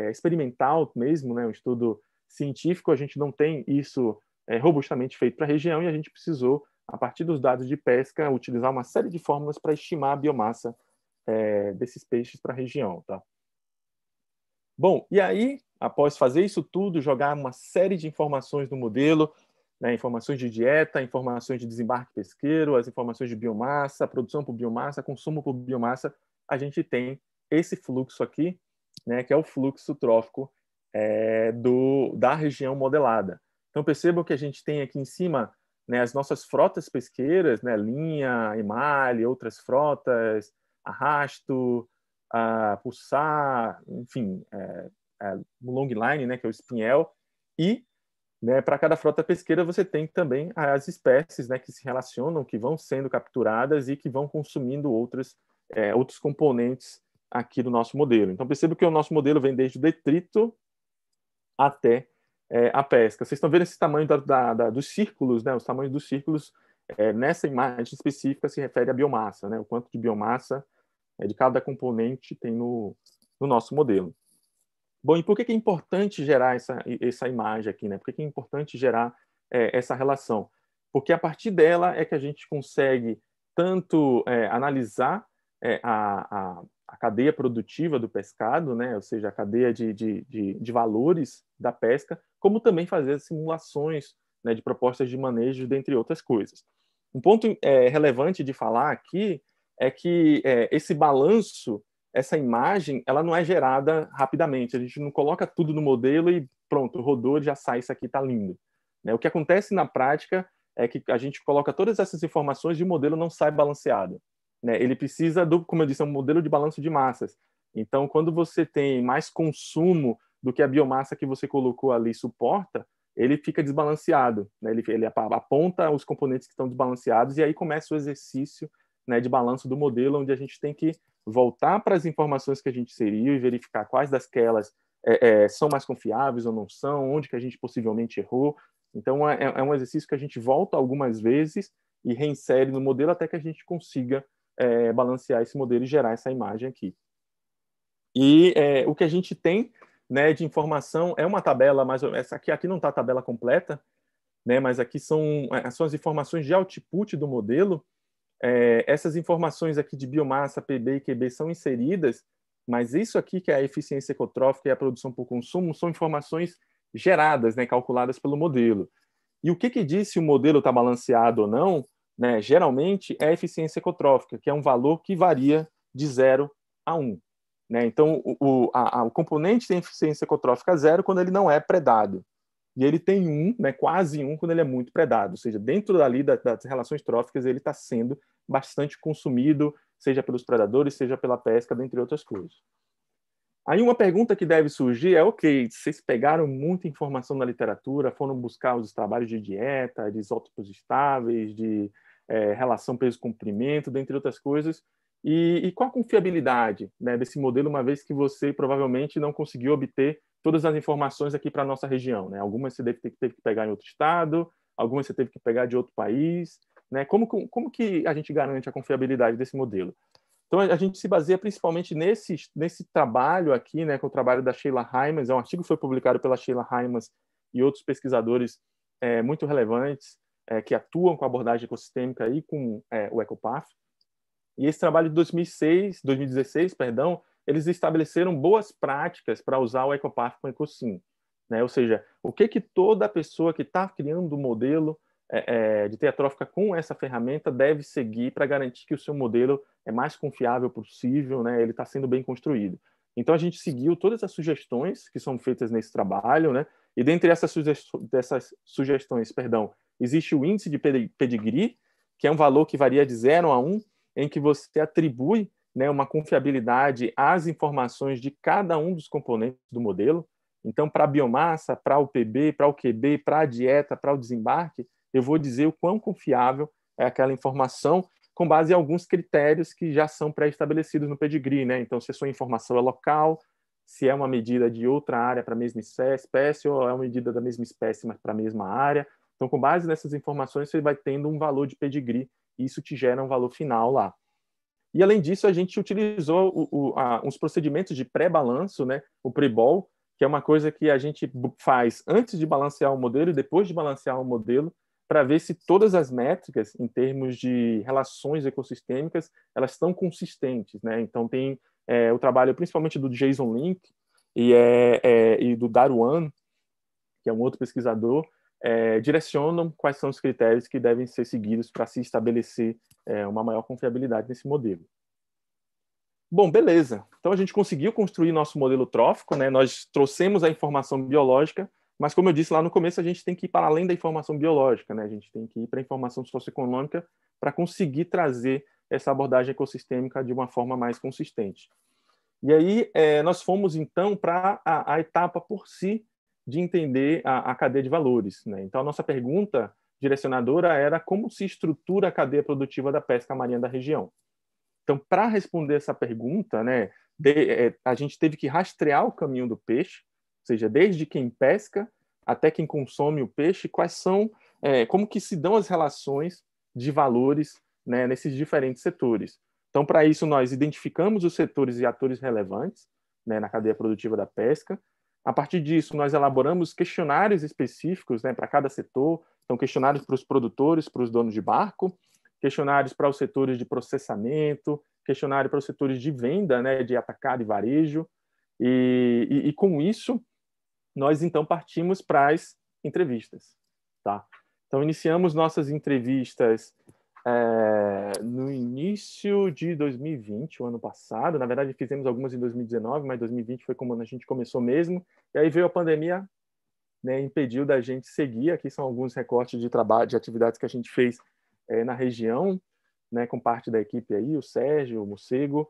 é, experimental mesmo, né, um estudo científico. A gente não tem isso é, robustamente feito para a região e a gente precisou, a partir dos dados de pesca, utilizar uma série de fórmulas para estimar a biomassa desses peixes para a região. Tá? Bom, e aí, após fazer isso tudo, jogar uma série de informações no modelo, né, informações de dieta, informações de desembarque pesqueiro, as informações de biomassa, produção por biomassa, consumo por biomassa, a gente tem esse fluxo aqui, né, que é o fluxo trófico é, do, da região modelada. Então percebam que a gente tem aqui em cima né, as nossas frotas pesqueiras, né, linha, emale, outras frotas, arrasto, a pulsar, enfim, é, é, line, né, que é o espinhel, e né, para cada frota pesqueira você tem também as espécies né, que se relacionam, que vão sendo capturadas e que vão consumindo outros, é, outros componentes aqui do nosso modelo. Então perceba que o nosso modelo vem desde o detrito até é, a pesca. Vocês estão vendo esse tamanho da, da, da, dos círculos, né? Os tamanhos dos círculos é, nessa imagem específica se refere à biomassa, né? O quanto de biomassa é de cada componente tem no, no nosso modelo. Bom, e por que, é importante gerar essa, essa imagem aqui? Né? Por que, é importante gerar é, essa relação? Porque a partir dela é que a gente consegue tanto é, analisar é, a, a, a, cadeia produtiva do pescado, né? ou seja, a cadeia de, de, de, de valores da pesca, como também fazer simulações né, de propostas de manejo, dentre outras coisas. Um ponto é, relevante de falar aqui é que é, esse balanço, essa imagem, ela não é gerada rapidamente. A gente não coloca tudo no modelo e pronto, rodou, já sai, isso aqui está lindo. Né? O que acontece na prática é que a gente coloca todas essas informações e o modelo não sai balanceado. Né? Ele precisa, do, como eu disse, é um modelo de balanço de massas. Então, quando você tem mais consumo do que a biomassa que você colocou ali suporta, ele fica desbalanceado. Né? Ele, ele aponta os componentes que estão desbalanceados e aí começa o exercício né, de balanço do modelo, onde a gente tem que voltar para as informações que a gente inseriu e verificar quais dasquelas é, é, são mais confiáveis ou não são, onde que a gente possivelmente errou. Então, é, é, é um exercício que a gente volta algumas vezes e reinsere no modelo até que a gente consiga é, balancear esse modelo e gerar essa imagem aqui. E é, o que a gente tem né, de informação é uma tabela, mas essa aqui, aqui não está a tabela completa, né, mas aqui são, são as informações de output do modelo, é, essas informações aqui de biomassa, PB e QB são inseridas, mas isso aqui que é a eficiência ecotrófica e a produção por consumo são informações geradas, né, calculadas pelo modelo. E o que, que diz se o modelo está balanceado ou não, né, geralmente é a eficiência ecotrófica, que é um valor que varia de 0 a 1. Um, né? Então, o, o, a, a, o componente tem eficiência ecotrófica zero quando ele não é predado e ele tem um, né, quase um, quando ele é muito predado. Ou seja, dentro dali das, das relações tróficas, ele está sendo bastante consumido, seja pelos predadores, seja pela pesca, dentre outras coisas. Aí uma pergunta que deve surgir é, ok, vocês pegaram muita informação na literatura, foram buscar os trabalhos de dieta, de isótopos estáveis, de é, relação peso-comprimento, dentre outras coisas, e, e qual a confiabilidade né, desse modelo, uma vez que você provavelmente não conseguiu obter todas as informações aqui para a nossa região? Né? Algumas você deve, teve que pegar em outro estado, algumas você teve que pegar de outro país. Né? Como, como que a gente garante a confiabilidade desse modelo? Então, a gente se baseia principalmente nesse, nesse trabalho aqui, né, o trabalho da Sheila Hymas, é um artigo que foi publicado pela Sheila Hymas e outros pesquisadores é, muito relevantes é, que atuam com a abordagem ecossistêmica e com é, o EcoPath. E esse trabalho de 2006, 2016, perdão, eles estabeleceram boas práticas para usar o EcoPath com o EcoSim. Né? Ou seja, o que, que toda pessoa que está criando o um modelo é, é, de teatrófica com essa ferramenta deve seguir para garantir que o seu modelo é mais confiável possível, né? ele está sendo bem construído. Então, a gente seguiu todas as sugestões que são feitas nesse trabalho, né? e dentre essas, sugestões, perdão, existe o índice de pedigree, que é um valor que varia de 0 a 1, um, em que você atribui né, uma confiabilidade às informações de cada um dos componentes do modelo. Então, para a biomassa, para o PB, para o QB, para a dieta, para o desembarque, eu vou dizer o quão confiável é aquela informação com base em alguns critérios que já são pré-estabelecidos no pedigree. Né? Então, se a sua informação é local, se é uma medida de outra área para a mesma espécie ou é uma medida da mesma espécie, mas para a mesma área. Então, com base nessas informações, você vai tendo um valor de pedigree isso te gera um valor final lá. E além disso, a gente utilizou o, o, a, uns procedimentos de pré-balanço, né? o pre-ball, que é uma coisa que a gente faz antes de balancear o modelo e depois de balancear o modelo, para ver se todas as métricas, em termos de relações ecossistêmicas, elas estão consistentes. Né? Então, tem é, o trabalho principalmente do Jason Link e, é, é, e do Darwan, que é um outro pesquisador, é, direcionam quais são os critérios que devem ser seguidos para se estabelecer é, uma maior confiabilidade nesse modelo. Bom, beleza. Então a gente conseguiu construir nosso modelo trófico, né? nós trouxemos a informação biológica, mas como eu disse lá no começo, a gente tem que ir para além da informação biológica, né? a gente tem que ir para a informação socioeconômica para conseguir trazer essa abordagem ecossistêmica de uma forma mais consistente. E aí é, nós fomos então para a, a etapa por si de entender a, a cadeia de valores. Né? Então, a nossa pergunta direcionadora era como se estrutura a cadeia produtiva da pesca marinha da região. Então, para responder essa pergunta, né, de, é, a gente teve que rastrear o caminho do peixe, ou seja, desde quem pesca até quem consome o peixe, quais são, é, como que se dão as relações de valores né, nesses diferentes setores. Então, para isso, nós identificamos os setores e atores relevantes né, na cadeia produtiva da pesca, a partir disso, nós elaboramos questionários específicos né, para cada setor, então questionários para os produtores, para os donos de barco, questionários para os setores de processamento, questionário para os setores de venda, né, de atacado e varejo, e, e, e com isso nós então partimos para as entrevistas, tá? Então iniciamos nossas entrevistas é, no início de 2020, o ano passado. Na verdade, fizemos algumas em 2019, mas 2020 foi como a gente começou mesmo. E aí veio a pandemia, né, impediu da gente seguir. Aqui são alguns recortes de trabalho, de atividades que a gente fez é, na região, né, com parte da equipe aí, o Sérgio, o Mocego.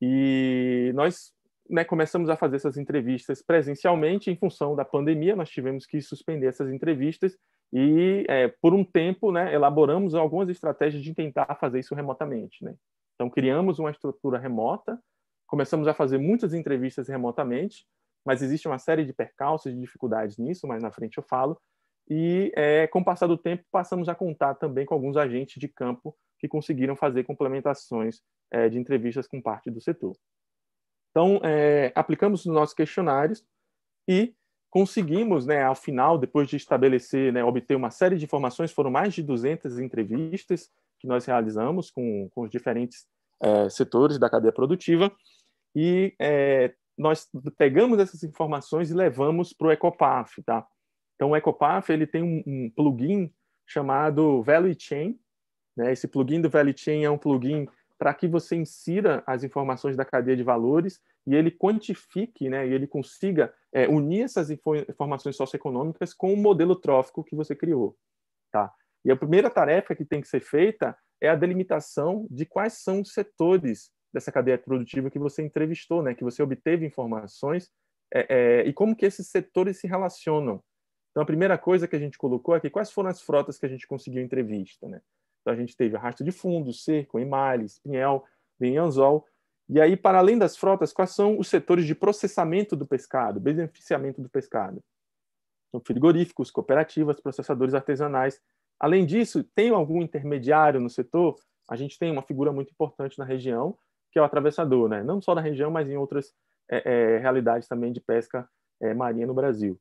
E nós né, começamos a fazer essas entrevistas presencialmente em função da pandemia, nós tivemos que suspender essas entrevistas e, é, por um tempo, né, elaboramos algumas estratégias de tentar fazer isso remotamente. Né? Então, criamos uma estrutura remota, começamos a fazer muitas entrevistas remotamente, mas existe uma série de percalços, de dificuldades nisso, mas na frente eu falo. E, é, com o passar do tempo, passamos a contar também com alguns agentes de campo que conseguiram fazer complementações é, de entrevistas com parte do setor. Então, é, aplicamos os nossos questionários e conseguimos, né, ao final, depois de estabelecer, né, obter uma série de informações, foram mais de 200 entrevistas que nós realizamos com, com os diferentes é, setores da cadeia produtiva e é, nós pegamos essas informações e levamos para o Ecopaf, tá? Então, o Ecopaf ele tem um, um plugin chamado Value Chain, né? Esse plugin do Value Chain é um plugin para que você insira as informações da cadeia de valores e ele quantifique, né, e ele consiga é, unir essas info informações socioeconômicas com o modelo trófico que você criou. Tá? E a primeira tarefa que tem que ser feita é a delimitação de quais são os setores dessa cadeia produtiva que você entrevistou, né, que você obteve informações é, é, e como que esses setores se relacionam. Então, a primeira coisa que a gente colocou aqui, é quais foram as frotas que a gente conseguiu entrevista, né? Então a gente teve arrasto de fundo, cerco, emalhe, espinhel, anzol E aí, para além das frotas, quais são os setores de processamento do pescado, beneficiamento do pescado? Então, frigoríficos, cooperativas, processadores artesanais. Além disso, tem algum intermediário no setor? A gente tem uma figura muito importante na região, que é o atravessador, né? não só na região, mas em outras é, é, realidades também de pesca é, marinha no Brasil.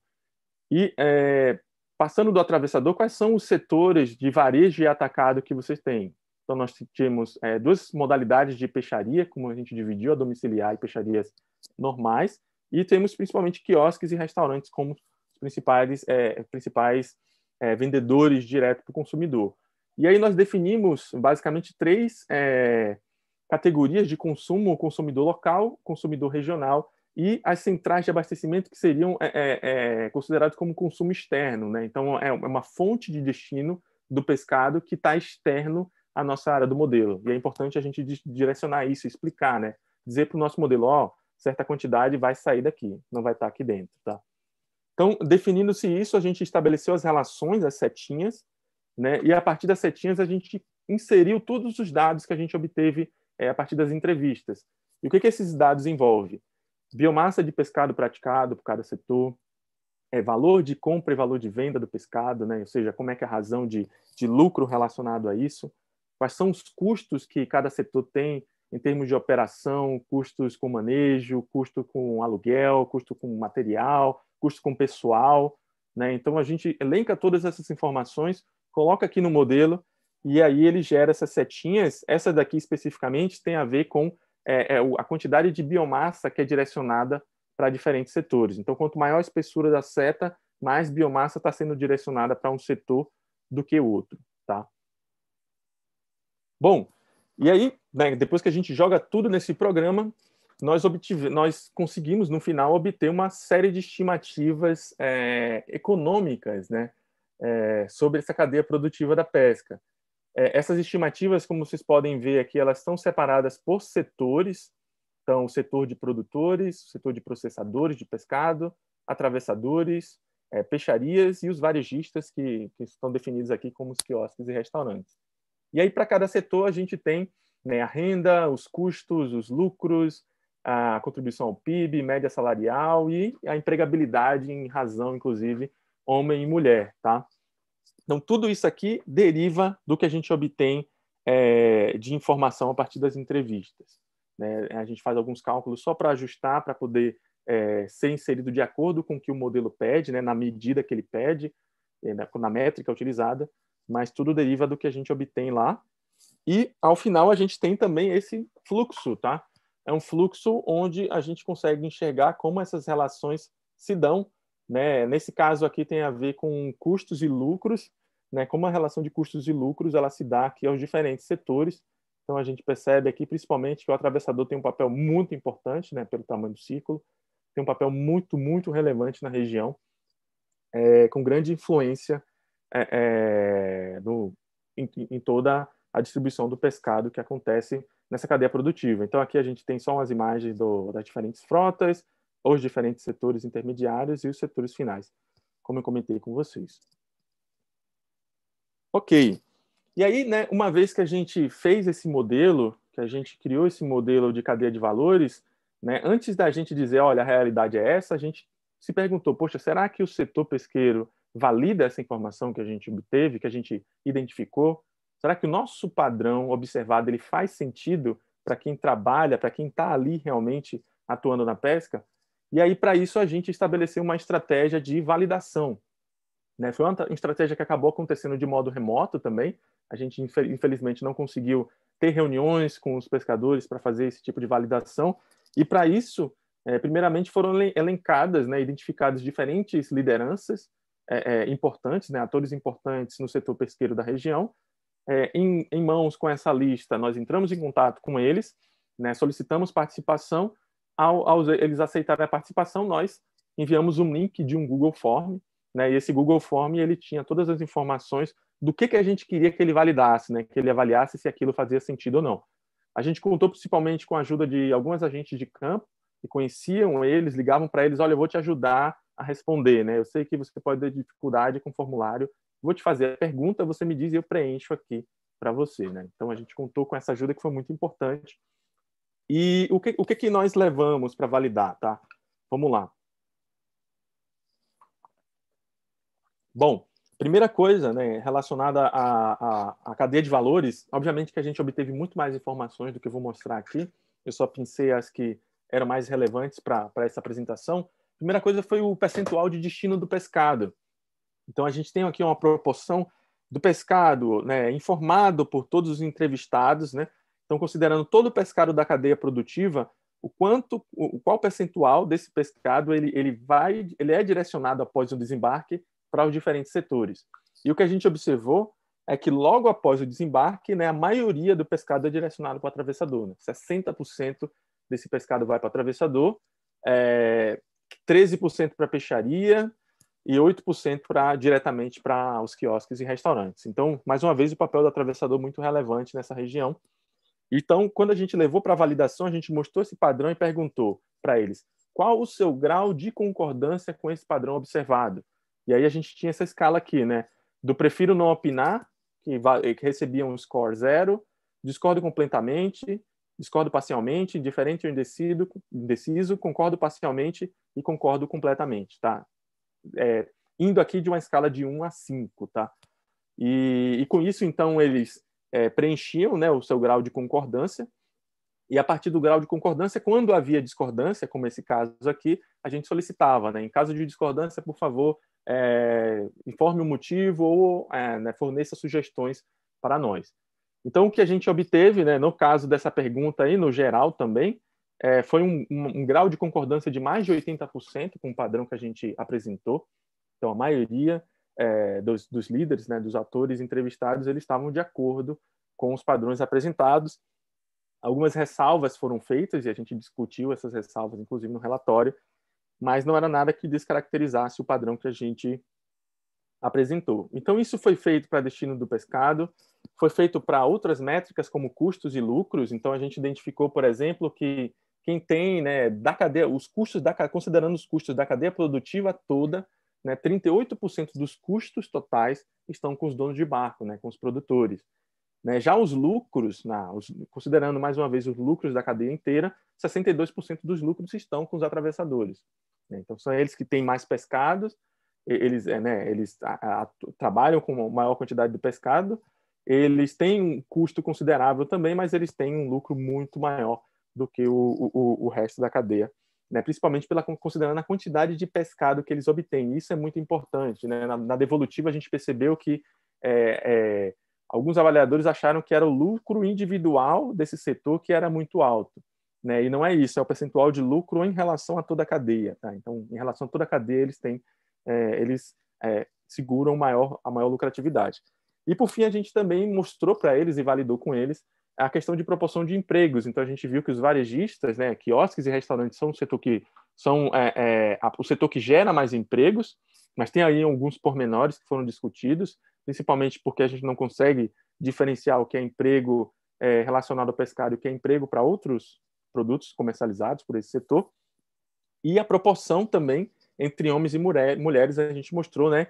E é, Passando do atravessador, quais são os setores de varejo e atacado que vocês têm? Então, nós temos é, duas modalidades de peixaria, como a gente dividiu, a domiciliar e peixarias normais, e temos principalmente quiosques e restaurantes como os principais, é, principais é, vendedores direto para o consumidor. E aí nós definimos basicamente três é, categorias de consumo: o consumidor local, consumidor regional e as centrais de abastecimento que seriam é, é, é consideradas como consumo externo. Né? Então, é, é uma fonte de destino do pescado que está externo à nossa área do modelo. E é importante a gente direcionar isso, explicar, né? dizer para o nosso modelo, ó, certa quantidade vai sair daqui, não vai estar tá aqui dentro. Tá? Então, definindo-se isso, a gente estabeleceu as relações, as setinhas, né? e a partir das setinhas a gente inseriu todos os dados que a gente obteve é, a partir das entrevistas. E o que, que esses dados envolvem? biomassa de pescado praticado por cada setor, é, valor de compra e valor de venda do pescado, né? ou seja, como é que é a razão de, de lucro relacionado a isso, quais são os custos que cada setor tem em termos de operação, custos com manejo, custo com aluguel, custo com material, custo com pessoal. Né? Então, a gente elenca todas essas informações, coloca aqui no modelo e aí ele gera essas setinhas. Essa daqui especificamente tem a ver com é, é a quantidade de biomassa que é direcionada para diferentes setores. Então, quanto maior a espessura da seta, mais biomassa está sendo direcionada para um setor do que o outro, tá? Bom, e aí, né, depois que a gente joga tudo nesse programa, nós, obtive, nós conseguimos, no final, obter uma série de estimativas é, econômicas né, é, sobre essa cadeia produtiva da pesca. É, essas estimativas, como vocês podem ver aqui, elas estão separadas por setores. Então, o setor de produtores, o setor de processadores de pescado, atravessadores, é, peixarias e os varejistas que, que, estão definidos aqui como os quiosques e restaurantes. E aí, para cada setor, a gente tem né, a renda, os custos, os lucros, a contribuição ao PIB, média salarial e a empregabilidade em razão, inclusive, homem e mulher, tá? Então, tudo isso aqui deriva do que a gente obtém é, de informação a partir das entrevistas. Né? A gente faz alguns cálculos só para ajustar, para poder é, ser inserido de acordo com o que o modelo pede, né? na medida que ele pede, eh, na métrica utilizada, mas tudo deriva do que a gente obtém lá. E, ao final, a gente tem também esse fluxo, tá? É um fluxo onde a gente consegue enxergar como essas relações se dão né? Nesse caso aqui tem a ver com custos e lucros, né? como a relação de custos e lucros ela se dá aqui aos diferentes setores. Então a gente percebe aqui principalmente que o atravessador tem um papel muito importante, né? pelo tamanho do círculo, tem um papel muito, muito relevante na região, é, com grande influência é, é, no, em, em toda a distribuição do pescado que acontece nessa cadeia produtiva. Então aqui a gente tem só umas imagens do, das diferentes frotas, os diferentes setores intermediários e os setores finais, como eu comentei com vocês. Ok. E aí, né, uma vez que a gente fez esse modelo, que a gente criou esse modelo de cadeia de valores, né, antes da gente dizer, olha, a realidade é essa, a gente se perguntou, poxa, será que o setor pesqueiro valida essa informação que a gente obteve, que a gente identificou? Será que o nosso padrão observado ele faz sentido para quem trabalha, para quem está ali realmente atuando na pesca? E aí, para isso, a gente estabeleceu uma estratégia de validação. Né? Foi uma estratégia que acabou acontecendo de modo remoto também. A gente, infelizmente, não conseguiu ter reuniões com os pescadores para fazer esse tipo de validação. E, para isso, é, primeiramente, foram elencadas, né, identificadas diferentes lideranças é, é, importantes, né, atores importantes no setor pesqueiro da região. É, em, em mãos com essa lista, nós entramos em contato com eles né, solicitamos participação ao, ao eles aceitarem a participação, nós enviamos um link de um Google Form, né? E esse Google Form ele tinha todas as informações do que que a gente queria que ele validasse, né? Que ele avaliasse se aquilo fazia sentido ou não. A gente contou principalmente com a ajuda de algumas agentes de campo que conheciam eles, ligavam para eles, olha, eu vou te ajudar a responder, né? Eu sei que você pode ter dificuldade com o formulário, vou te fazer a pergunta, você me diz e eu preencho aqui para você, né? Então a gente contou com essa ajuda que foi muito importante e o que, o que, que nós levamos para validar, tá? Vamos lá. Bom, primeira coisa, né, relacionada à, à, à, cadeia de valores, obviamente que a gente obteve muito mais informações do que eu vou mostrar aqui. Eu só pensei as que eram mais relevantes para essa apresentação. Primeira coisa foi o percentual de destino do pescado. Então, a gente tem aqui uma proporção do pescado né, informado por todos os entrevistados, né, então, considerando todo o pescado da cadeia produtiva, o quanto, o, qual percentual desse pescado ele, ele vai, ele é direcionado após o desembarque para os diferentes setores. E o que a gente observou é que logo após o desembarque, né, a maioria do pescado é direcionado para o atravessador. Né? 60% desse pescado vai para o atravessador, é, 13% para a peixaria e 8% para diretamente para os quiosques e restaurantes. Então, mais uma vez, o papel do atravessador muito relevante nessa região. Então, quando a gente levou para a validação, a gente mostrou esse padrão e perguntou para eles qual o seu grau de concordância com esse padrão observado. E aí a gente tinha essa escala aqui, né? Do prefiro não opinar, que, eh, que recebia um score zero, discordo completamente, discordo parcialmente, indiferente ou indeciso, concordo parcialmente e concordo completamente, tá? É, indo aqui de uma escala de 1 a 5, tá? E, e com isso, então, eles é, preenchiam né, o seu grau de concordância, e a partir do grau de concordância, quando havia discordância, como esse caso aqui, a gente solicitava, né, em caso de discordância, por favor, é, informe o motivo ou é, né, forneça sugestões para nós. Então, o que a gente obteve, né, no caso dessa pergunta e no geral também, é, foi um, um, um, grau de concordância de mais de 80% com o padrão que a gente apresentou. Então, a maioria é, dos, dos, líderes, né, dos atores entrevistados, eles estavam de acordo com os padrões apresentados. Algumas ressalvas foram feitas e a gente discutiu essas ressalvas, inclusive, no relatório, mas não era nada que descaracterizasse o padrão que a gente apresentou. Então, isso foi feito para destino do pescado, foi feito para outras métricas, como custos e lucros. Então, a gente identificou, por exemplo, que quem tem, né, da cadeia, os custos da, considerando os custos da cadeia produtiva toda, né, 38% dos custos totais estão com os donos de barco, né, com os produtores. Né, já os lucros, na, os, considerando mais uma vez os lucros da cadeia inteira, 62% dos lucros estão com os atravessadores. Né, então, são eles que têm mais pescados, eles, é, né, eles a, a, trabalham com maior quantidade de pescado, eles têm um custo considerável também, mas eles têm um lucro muito maior do que o, o, o resto da cadeia né, principalmente pela considerando a quantidade de pescado que eles obtêm. Isso é muito importante. Né? Na, na, devolutiva a gente percebeu que é, é, alguns avaliadores acharam que era o lucro individual desse setor que era muito alto. Né? E não é isso, é o percentual de lucro em relação a toda a cadeia. Tá? Então, em relação a toda a cadeia, eles têm, é, eles é, seguram maior, a maior lucratividade. E por fim, a gente também mostrou para eles e validou com eles a questão de proporção de empregos. Então, a gente viu que os varejistas, né, quiosques e restaurantes são o setor que são é, é, o setor que gera mais empregos, mas tem aí alguns pormenores que foram discutidos, principalmente porque a gente não consegue diferenciar o que é emprego é, relacionado ao pescado e o que é emprego para outros produtos comercializados por esse setor. E a proporção também entre homens e mulher, mulheres, a gente mostrou né,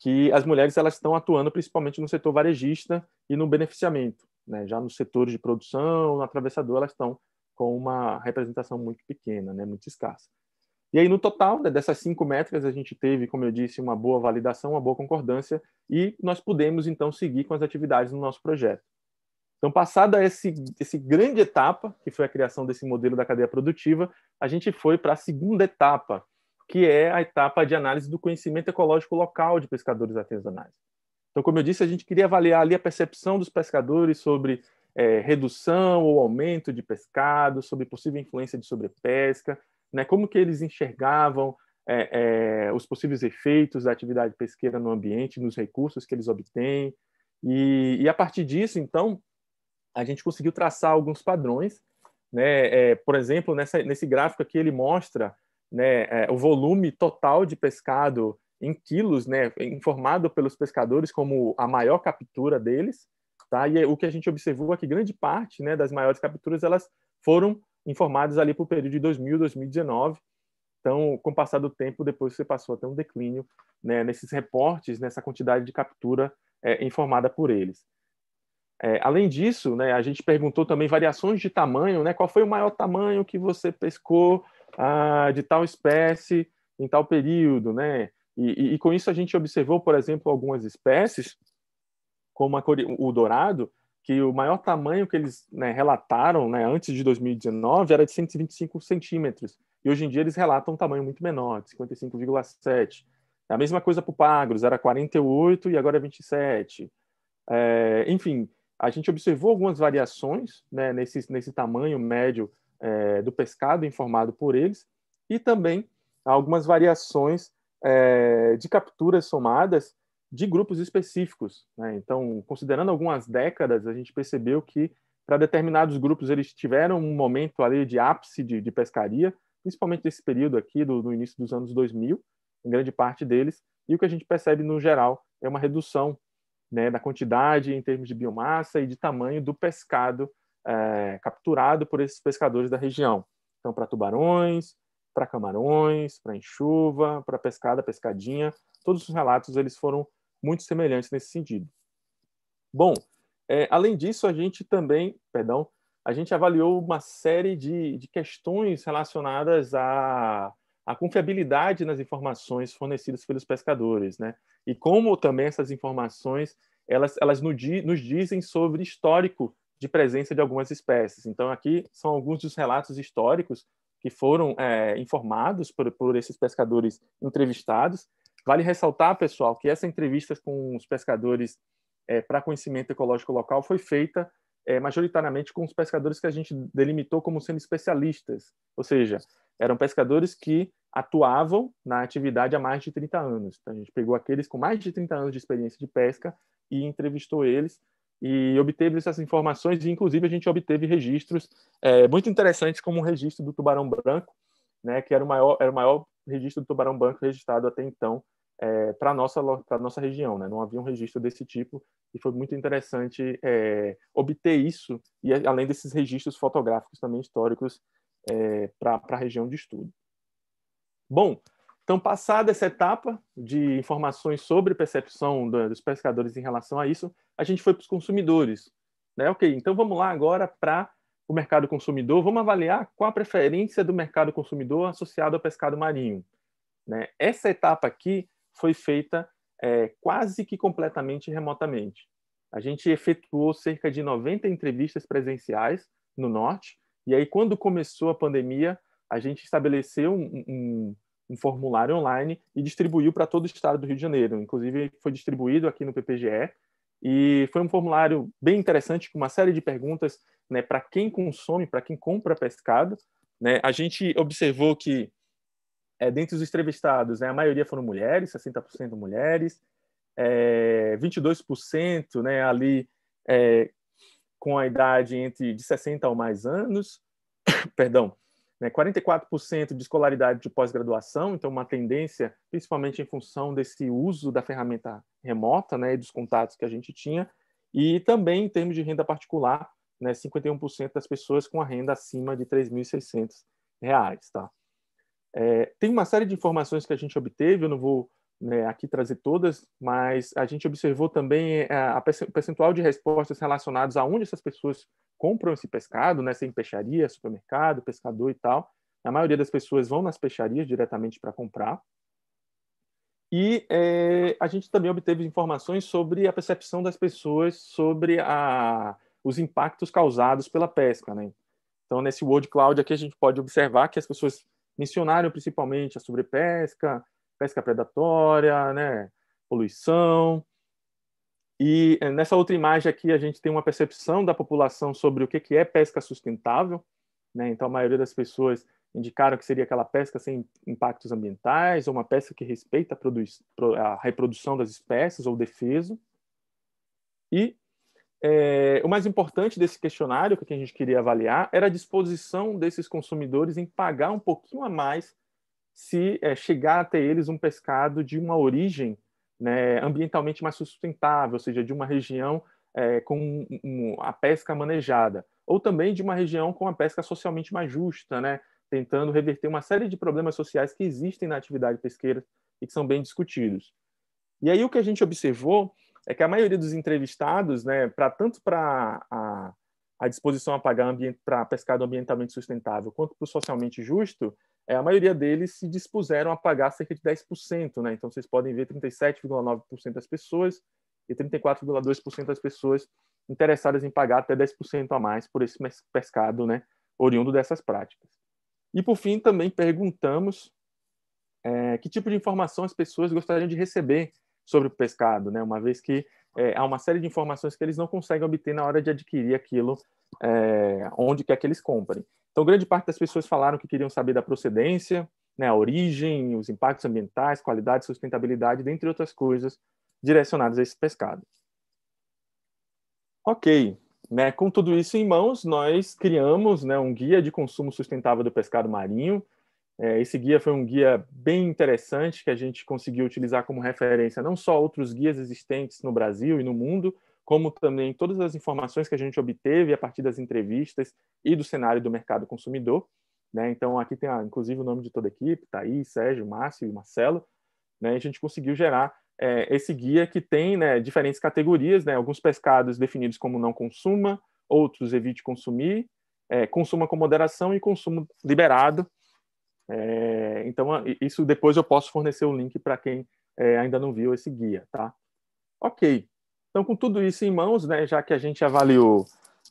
que as mulheres elas estão atuando principalmente no setor varejista e no beneficiamento. Né? Já nos setores de produção, no atravessador, elas estão com uma representação muito pequena, né? muito escassa. E aí, no total né, dessas cinco métricas, a gente teve, como eu disse, uma boa validação, uma boa concordância, e nós pudemos, então, seguir com as atividades no nosso projeto. Então, passada esse, esse grande etapa, que foi a criação desse modelo da cadeia produtiva, a gente foi para a segunda etapa, que é a etapa de análise do conhecimento ecológico local de pescadores artesanais. Então, como eu disse, a gente queria avaliar ali a percepção dos pescadores sobre é, redução ou aumento de pescado, sobre possível influência de sobrepesca, né? como que eles enxergavam é, é, os possíveis efeitos da atividade pesqueira no ambiente, nos recursos que eles obtêm. E, e a partir disso, então, a gente conseguiu traçar alguns padrões. Né? É, por exemplo, nessa, nesse gráfico aqui, ele mostra né, é, o volume total de pescado em quilos, né, informado pelos pescadores como a maior captura deles, tá? E é o que a gente observou é que grande parte, né, das maiores capturas elas foram informadas ali para o período de 2000, 2019. Então, com o passar do tempo, depois você passou até um declínio né, nesses reportes, nessa quantidade de captura é, informada por eles. É, além disso, né, a gente perguntou também variações de tamanho, né, qual foi o maior tamanho que você pescou ah, de tal espécie em tal período, né? E, e, e, com isso a gente observou, por exemplo, algumas espécies, como a, o dourado, que o maior tamanho que eles né, relataram né, antes de 2019 era de 125 centímetros. E hoje em dia eles relatam um tamanho muito menor, de 55,7. É a mesma coisa para o Pagros, era 48 e agora é 27. É, enfim, a gente observou algumas variações né, nesse, nesse tamanho médio é, do pescado informado por eles e também algumas variações é, de capturas somadas de grupos específicos. Né? Então, considerando algumas décadas, a gente percebeu que para determinados grupos eles tiveram um momento ali de ápice de, de pescaria, principalmente nesse período aqui do, do, início dos anos 2000, em grande parte deles, e o que a gente percebe no geral é uma redução né, da quantidade em termos de biomassa e de tamanho do pescado é, capturado por esses pescadores da região. Então, para tubarões, para camarões, para enxuva, para pescada, pescadinha. Todos os relatos eles foram muito semelhantes nesse sentido. Bom, é, além disso, a gente também, perdão, a gente avaliou uma série de, de questões relacionadas à, à confiabilidade nas informações fornecidas pelos pescadores, né? E como também essas informações elas, elas nos dizem sobre histórico de presença de algumas espécies. Então, aqui são alguns dos relatos históricos que foram é, informados por, por esses pescadores entrevistados. Vale ressaltar, pessoal, que essa entrevista com os pescadores é, para conhecimento ecológico local foi feita é, majoritariamente com os pescadores que a gente delimitou como sendo especialistas, ou seja, eram pescadores que atuavam na atividade há mais de 30 anos. Então, a gente pegou aqueles com mais de 30 anos de experiência de pesca e entrevistou eles e obteve essas informações e inclusive a gente obteve registros é, muito interessantes como o registro do tubarão branco né que era o maior era o maior registro do tubarão branco registrado até então é, para nossa para nossa região né não havia um registro desse tipo e foi muito interessante é, obter isso e além desses registros fotográficos também históricos é, para a região de estudo bom então, passada essa etapa de informações sobre percepção dos pescadores em relação a isso, a gente foi para os consumidores. Né? Ok, então vamos lá agora para o mercado consumidor, vamos avaliar qual a preferência do mercado consumidor associado ao pescado marinho. Né? Essa etapa aqui foi feita é, quase que completamente remotamente. A gente efetuou cerca de 90 entrevistas presenciais no Norte, e aí, quando começou a pandemia, a gente estabeleceu um, um um formulário online e distribuiu para todo o estado do Rio de Janeiro. Inclusive, foi distribuído aqui no PPGE. E foi um formulário bem interessante, com uma série de perguntas né, para quem consome, para quem compra pescado. Né? A gente observou que, é, dentre os entrevistados, né, a maioria foram mulheres, 60% mulheres, é, 22% né, ali é, com a idade entre de 60 ou mais anos, perdão, né? 44% de escolaridade de pós-graduação, então uma tendência, principalmente em função desse uso da ferramenta remota né, e dos contatos que a gente tinha, e também em termos de renda particular, né, 51% das pessoas com a renda acima de R$ 3.600. Tá? É, tem uma série de informações que a gente obteve, eu não vou né, aqui trazer todas, mas a gente observou também é, o percentual de respostas relacionadas a onde essas pessoas compram esse pescado, né? Sem peixaria, supermercado, pescador e tal. A maioria das pessoas vão nas peixarias diretamente para comprar. E é, a gente também obteve informações sobre a percepção das pessoas sobre a, os impactos causados pela pesca. Né? Então, nesse World Cloud aqui, a gente pode observar que as pessoas mencionaram principalmente a sobrepesca, pesca predatória, né? poluição, e eh, nessa outra imagem aqui, a gente tem uma percepção da população sobre o que é pesca sustentável. Né? Então, a maioria das pessoas indicaram que seria aquela pesca sem impactos ambientais, ou uma pesca que respeita a, a reprodução das espécies ou defesa. E é, o mais importante desse questionário que a gente queria avaliar era a disposição desses consumidores em pagar um pouquinho a mais se é, chegar até eles um pescado de uma origem né, ambientalmente mais sustentável, ou seja, de uma região é, com um, a pesca manejada, ou também de uma região com a pesca socialmente mais justa, né, tentando reverter uma série de problemas sociais que existem na atividade pesqueira e que são bem discutidos. E aí o que a gente observou é que a maioria dos entrevistados, né, para tanto para a, a, disposição a pagar para pescado ambientalmente sustentável quanto para o socialmente justo, é, a maioria deles se dispuseram a pagar cerca de 10%. Né? Então, vocês podem ver 37,9% das pessoas e 34,2% das pessoas interessadas em pagar até 10% a mais por esse pescado né, oriundo dessas práticas. E, por fim, também perguntamos é, que tipo de informação as pessoas gostariam de receber sobre o pescado, né? uma vez que é, há uma série de informações que eles não conseguem obter na hora de adquirir aquilo é, onde quer que eles comprem. Então, grande parte das pessoas falaram que queriam saber da procedência, né, a origem, os impactos ambientais, qualidade, sustentabilidade, dentre outras coisas direcionadas a esse pescado. Ok, né, com tudo isso em mãos, nós criamos né, um guia de consumo sustentável do pescado marinho. É, esse guia foi um guia bem interessante que a gente conseguiu utilizar como referência não só outros guias existentes no Brasil e no mundo, como também todas as informações que a gente obteve a partir das entrevistas e do cenário do mercado consumidor. Né? Então, aqui tem, inclusive, o nome de toda a equipe, Thaís, Sérgio, Márcio e Marcelo. Né? a gente conseguiu gerar é, esse guia que tem né, diferentes categorias, né? alguns pescados definidos como não consuma, outros evite consumir, é, consuma com moderação e consumo liberado. É, então, isso depois eu posso fornecer o link para quem é, ainda não viu esse guia, tá? Ok, então, com tudo isso em mãos, né, já que a gente avaliou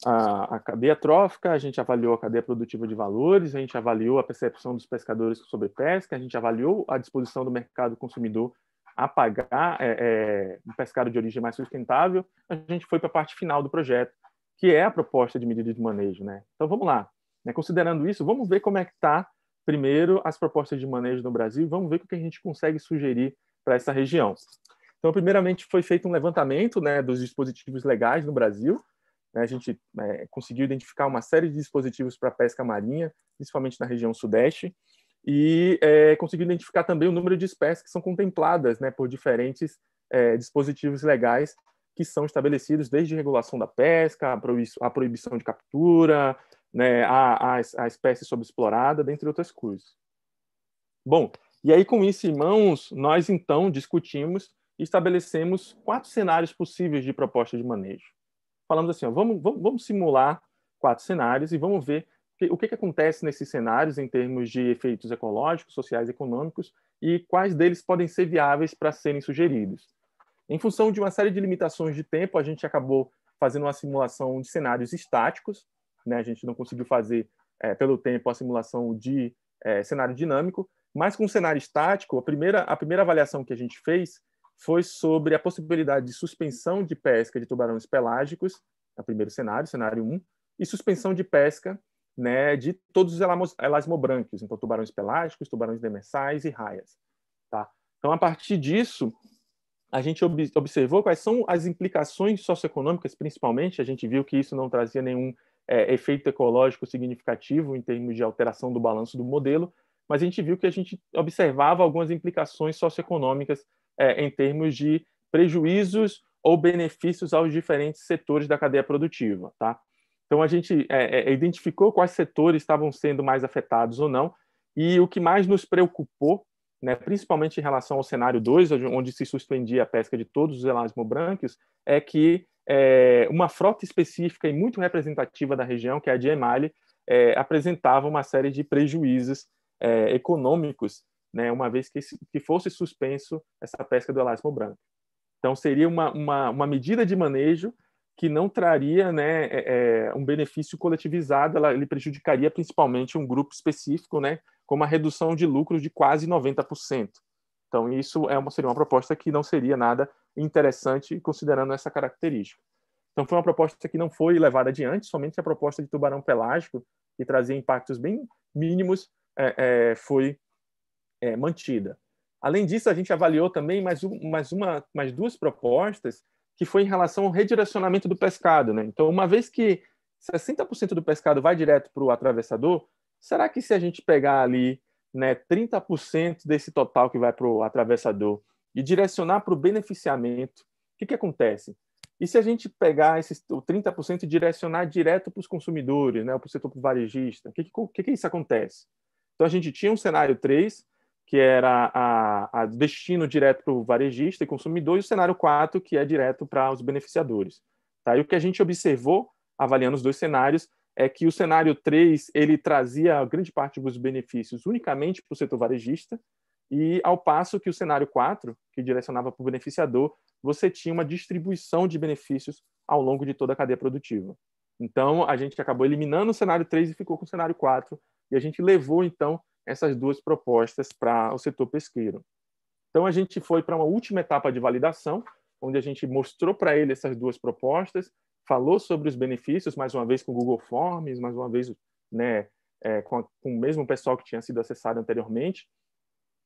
a, a, cadeia trófica, a gente avaliou a cadeia produtiva de valores, a gente avaliou a percepção dos pescadores sobre pesca, a gente avaliou a disposição do mercado consumidor a pagar é, é, um pescado de origem mais sustentável, a gente foi para a parte final do projeto, que é a proposta de medida de manejo. Né? Então, vamos lá. Né, considerando isso, vamos ver como é que está, primeiro, as propostas de manejo no Brasil, vamos ver o que a gente consegue sugerir para essa região. Então, primeiramente, foi feito um levantamento né, dos dispositivos legais no Brasil. Né, a gente é, conseguiu identificar uma série de dispositivos para pesca marinha, principalmente na região sudeste, e é, conseguiu identificar também o número de espécies que são contempladas né, por diferentes é, dispositivos legais que são estabelecidos desde regulação da pesca, a proibição de captura, né, a, a, a espécie subexplorada, dentre outras coisas. Bom, e aí com isso em mãos, nós então discutimos estabelecemos quatro cenários possíveis de proposta de manejo. Falamos assim, ó, vamos, vamos, vamos simular quatro cenários e vamos ver o que, que, acontece nesses cenários em termos de efeitos ecológicos, sociais e econômicos e quais deles podem ser viáveis para serem sugeridos. Em função de uma série de limitações de tempo, a gente acabou fazendo uma simulação de cenários estáticos, né? a gente não conseguiu fazer é, pelo tempo a simulação de é, cenário dinâmico, mas com cenário estático, a primeira, a primeira avaliação que a gente fez foi sobre a possibilidade de suspensão de pesca de tubarões pelágicos, no tá, primeiro cenário, cenário 1, e suspensão de pesca né, de todos os elasmobranquios, então tubarões pelágicos, tubarões demersais e raias. Tá? Então, a partir disso, a gente ob observou quais são as implicações socioeconômicas, principalmente, a gente viu que isso não trazia nenhum é, efeito ecológico significativo em termos de alteração do balanço do modelo, mas a gente viu que a gente observava algumas implicações socioeconômicas é, em termos de prejuízos ou benefícios aos diferentes setores da cadeia produtiva. Tá? Então, a gente é, é, identificou quais setores estavam sendo mais afetados ou não, e o que mais nos preocupou, né, principalmente em relação ao cenário 2, onde se suspendia a pesca de todos os elasmobranquios, é que é, uma frota específica e muito representativa da região, que é a de Emali, é, apresentava uma série de prejuízos é, econômicos né, uma vez que, que fosse suspenso essa pesca do elásmo branco. Então, seria uma, uma, uma medida de manejo que não traria né, é, é, um benefício coletivizado, ela, ele prejudicaria principalmente um grupo específico, né, com uma redução de lucros de quase 90%. Então, isso é uma, seria uma proposta que não seria nada interessante considerando essa característica. Então, foi uma proposta que não foi levada adiante, somente a proposta de tubarão pelágico, que trazia impactos bem mínimos, é, é, foi é, mantida. Além disso, a gente avaliou também mais, um, mais, uma, mais duas propostas que foi em relação ao redirecionamento do pescado. Né? Então, uma vez que 60% do pescado vai direto para o atravessador, será que se a gente pegar ali né, 30% desse total que vai para o atravessador e direcionar para o beneficiamento, o que, que acontece? E se a gente pegar esses, o 30% e direcionar direto para os consumidores, né, para o setor varejista, o que, que, que, que isso acontece? Então, a gente tinha um cenário 3, que era a, a destino direto para o varejista e consumidor, e o cenário 4, que é direto para os beneficiadores. Tá? E o que a gente observou, avaliando os dois cenários, é que o cenário 3 ele trazia grande parte dos benefícios unicamente para o setor varejista, e ao passo que o cenário 4, que direcionava para o beneficiador, você tinha uma distribuição de benefícios ao longo de toda a cadeia produtiva. Então, a gente acabou eliminando o cenário 3 e ficou com o cenário 4, e a gente levou, então, essas duas propostas para o setor pesqueiro. Então, a gente foi para uma última etapa de validação, onde a gente mostrou para ele essas duas propostas, falou sobre os benefícios, mais uma vez com o Google Forms, mais uma vez né, é, com, a, com, o mesmo pessoal que tinha sido acessado anteriormente,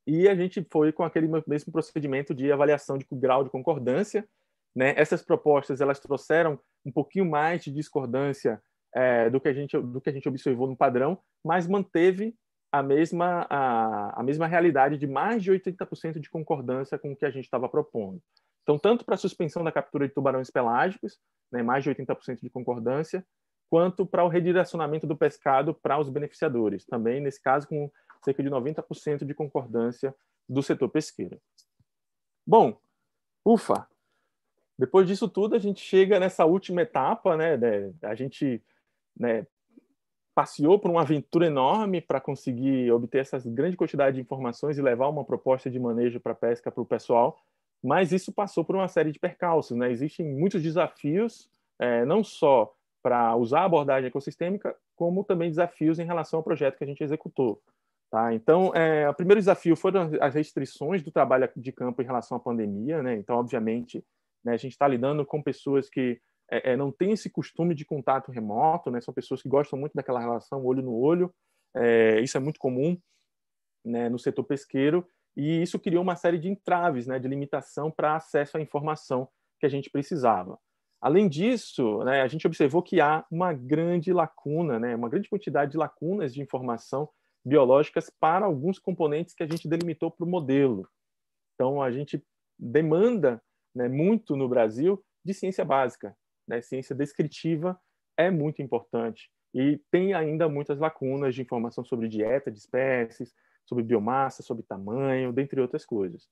e a gente foi com aquele mesmo procedimento de avaliação de grau de concordância. Né? Essas propostas elas trouxeram um pouquinho mais de discordância é, do, que a gente, do que a gente observou no padrão, mas manteve a mesma, a, a mesma realidade de mais de 80% de concordância com o que a gente estava propondo. Então, tanto para a suspensão da captura de tubarões pelágicos, né, mais de 80% de concordância, quanto para o redirecionamento do pescado para os beneficiadores, também, nesse caso, com cerca de 90% de concordância do setor pesqueiro. Bom, ufa! Depois disso tudo, a gente chega nessa última etapa, né? A gente né, passeou por uma aventura enorme para conseguir obter essa grande quantidade de informações e levar uma proposta de manejo para pesca para o pessoal, mas isso passou por uma série de percalços. Né? Existem muitos desafios, é, não só para usar a abordagem ecossistêmica, como também desafios em relação ao projeto que a gente executou. Tá? Então, é, o primeiro desafio foram as restrições do trabalho de campo em relação à pandemia. Né? Então, obviamente, né, a gente está lidando com pessoas que é, é, não tem esse costume de contato remoto, né? São pessoas que gostam muito daquela relação olho no olho. É, isso é muito comum né, no setor pesqueiro e isso criou uma série de entraves, né, de limitação para acesso à informação que a gente precisava. Além disso, né, a gente observou que há uma grande lacuna, né, uma grande quantidade de lacunas de informação biológicas para alguns componentes que a gente delimitou para o modelo. Então, a gente demanda né, muito no Brasil de ciência básica, né, ciência descritiva é muito importante e tem ainda muitas lacunas de informação sobre dieta de espécies, sobre biomassa, sobre tamanho, dentre outras coisas.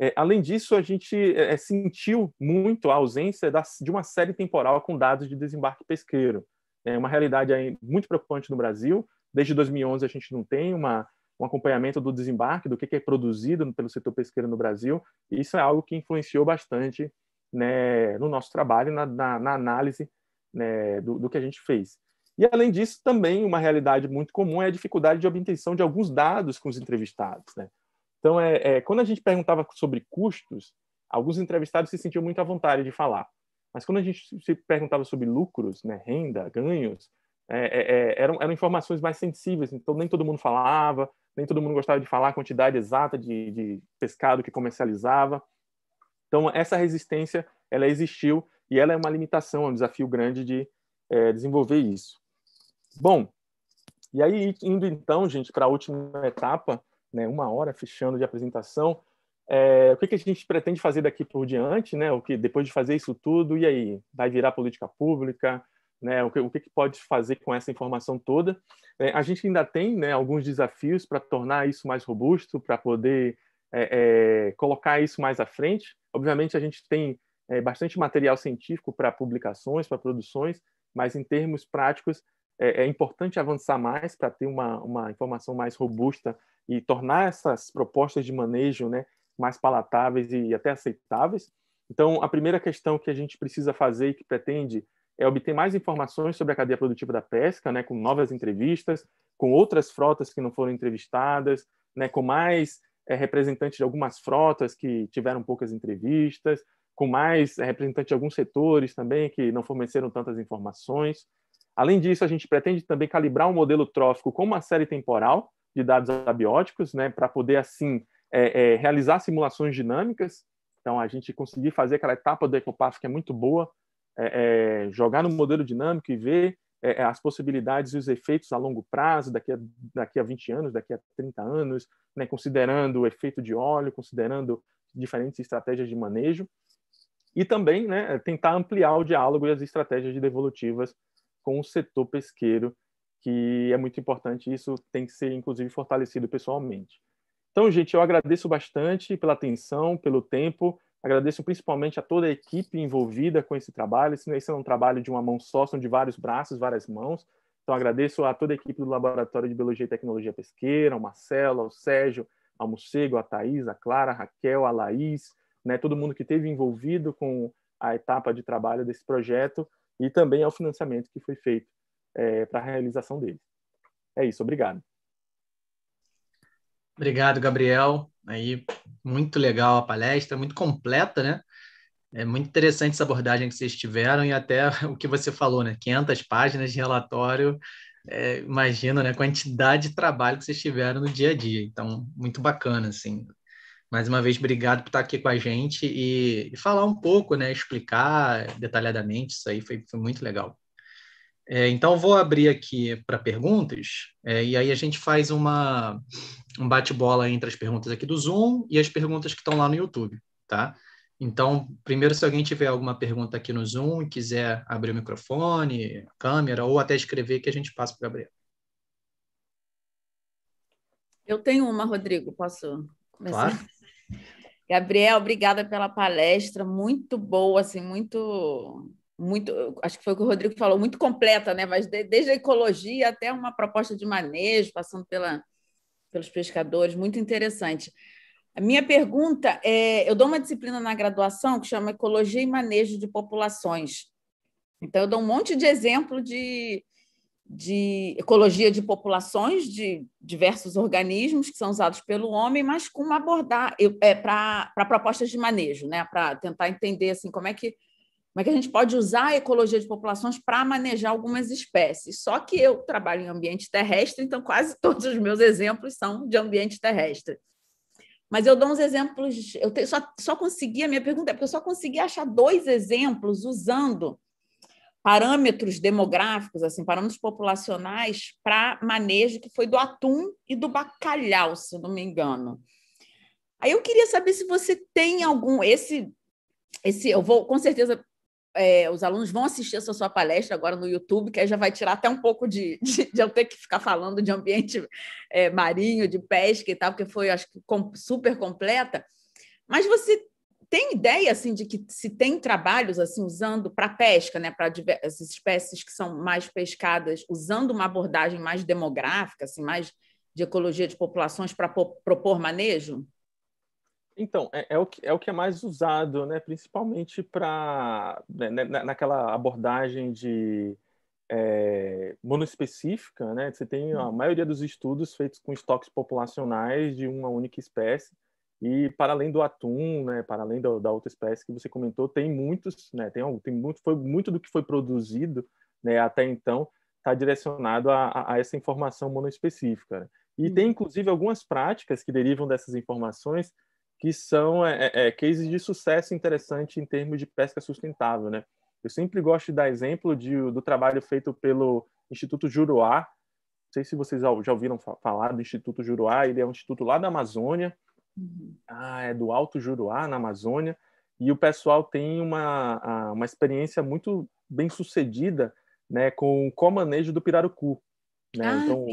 É, além disso, a gente é, é sentiu muito a ausência da, de uma série temporal com dados de desembarque pesqueiro. É uma realidade muito preocupante no Brasil. Desde 2011, a gente não tem uma, um acompanhamento do desembarque, do que, que é produzido pelo setor pesqueiro no Brasil. E isso é algo que influenciou bastante né, no nosso trabalho, na, na, na análise né, do, do que a gente fez. E, além disso, também uma realidade muito comum é a dificuldade de obtenção de alguns dados com os entrevistados. Né? Então, é, é, quando a gente perguntava sobre custos, alguns entrevistados se sentiam muito à vontade de falar. Mas quando a gente se perguntava sobre lucros, né, renda, ganhos, é, é, é, eram, eram, informações mais sensíveis. Então, nem todo mundo falava, nem todo mundo gostava de falar a quantidade exata de, de pescado que comercializava. Então, essa resistência, ela existiu e ela é uma limitação, é um desafio grande de é, desenvolver isso. Bom, e aí, indo então, gente, para a última etapa, né, uma hora fechando de apresentação, é, o que, que a gente pretende fazer daqui por diante, né? O que depois de fazer isso tudo, e aí vai virar política pública, né? O que, o que, que pode fazer com essa informação toda? É, a gente ainda tem, né, alguns desafios para tornar isso mais robusto, para poder é, é, colocar isso mais à frente. Obviamente, a gente tem é, bastante material científico para publicações, para produções, mas em termos práticos é, é, importante avançar mais para ter uma, uma informação mais robusta e tornar essas propostas de manejo né, mais palatáveis e até aceitáveis. Então, a primeira questão que a gente precisa fazer e que pretende é obter mais informações sobre a cadeia produtiva da pesca, né, com novas entrevistas, com outras frotas que não foram entrevistadas, né, com mais é, representante de algumas frotas que tiveram poucas entrevistas, com mais é, representante de alguns setores também que não forneceram tantas informações. Além disso, a gente pretende também calibrar o um modelo trófico com uma série temporal de dados abióticos, né, para poder, assim, é, é, realizar simulações dinâmicas. Então, a gente conseguir fazer aquela etapa do EcoPath que é muito boa, é, é jogar no modelo dinâmico e ver é, é, as possibilidades e os efeitos a longo prazo, daqui a, daqui a 20 anos, daqui a 30 anos, né, considerando o efeito de óleo, considerando diferentes estratégias de manejo, e também né, tentar ampliar o diálogo e as estratégias de devolutivas com o setor pesqueiro, que é muito importante, isso tem que ser, inclusive, fortalecido pessoalmente. Então, gente, eu agradeço bastante pela atenção, pelo tempo. Agradeço principalmente a toda a equipe envolvida com esse trabalho. Esse não é um trabalho de uma mão só, são de vários braços, várias mãos. Então, agradeço a toda a equipe do Laboratório de Biologia e Tecnologia Pesqueira, ao Marcelo, ao Sérgio, ao Mocego, à Thais, à Clara, à Raquel, à Laís, né, todo mundo que teve envolvido com a etapa de trabalho desse projeto e também ao financiamento que foi feito é, para a realização dele. É isso, obrigado. Obrigado, Gabriel. Aí, muito legal a palestra, muito completa, né? É muito interessante essa abordagem que vocês tiveram e até o que você falou, né? 500 páginas de relatório, é, imagino, né? Quantidade de trabalho que vocês tiveram no dia a dia. Então, muito bacana, assim. Mais uma vez, obrigado por estar aqui com a gente e, e falar um pouco, né? Explicar detalhadamente isso aí, foi, foi muito legal. É, então, vou abrir aqui para perguntas é, e aí a gente faz uma um bate-bola entre as perguntas aqui do Zoom e as perguntas que estão lá no YouTube, tá? Então, primeiro, se alguém tiver alguma pergunta aqui no Zoom e quiser abrir o microfone, a câmera ou até escrever, que a gente passa para o Gabriel. Eu tenho uma, Rodrigo, posso começar? Claro. Gabriel, obrigada pela palestra, muito boa, assim, muito, muito, acho que foi o que o Rodrigo falou, muito completa, né? Mas de, desde a ecologia até uma proposta de manejo, passando pela pelos pescadores, muito interessante. A minha pergunta é: eu dou uma disciplina na graduação que chama Ecologia e Manejo de Populações. Então, eu dou um monte de exemplo de, de ecologia de populações, de diversos organismos que são usados pelo homem, mas como abordar é, para propostas de manejo, né? para tentar entender assim, como é que como é que a gente pode usar a ecologia de populações para manejar algumas espécies. Só que eu trabalho em ambiente terrestre, então quase todos os meus exemplos são de ambiente terrestre. Mas eu dou uns exemplos, eu te, só, só consegui, a minha pergunta é porque eu só consegui achar dois exemplos usando parâmetros demográficos, assim, parâmetros populacionais para manejo, que foi do atum e do bacalhau, se não me engano. Aí eu queria saber se você tem algum esse esse eu vou com certeza é, os alunos vão assistir essa sua palestra agora no YouTube, que aí já vai tirar até um pouco de, de, de eu ter que ficar falando de ambiente é, marinho, de pesca e tal, porque foi, acho que, super completa. Mas você tem ideia assim de que se tem trabalhos assim usando para pesca, né, para as espécies que são mais pescadas, usando uma abordagem mais demográfica, assim, mais de ecologia de populações para propor manejo? Então, é, é, o que, é o que é mais usado, né? principalmente para né, né naquela abordagem de é, monoespecífica, né? Você tem a uhum. maioria dos estudos feitos com estoques populacionais de uma única espécie. E para além do atum, né, para além do, da outra espécie que você comentou, tem muitos, né, tem, tem muito, foi, muito do que foi produzido né, até então está direcionado a, a, essa informação monoespecífica. Né? E tem, uhum. inclusive, algumas práticas que derivam dessas informações que são é, é, é, cases de sucesso interessante em termos de pesca sustentável, né? Eu sempre gosto de dar exemplo de, do trabalho feito pelo Instituto Juruá. Não sei se vocês já ouviram falar do Instituto Juruá. Ele é um instituto lá da Amazônia. Uhum. Ah, é do Alto Juruá, na Amazônia. E o pessoal tem uma, uma experiência muito bem sucedida né, com o comanejo do pirarucu. Né? Ah, então,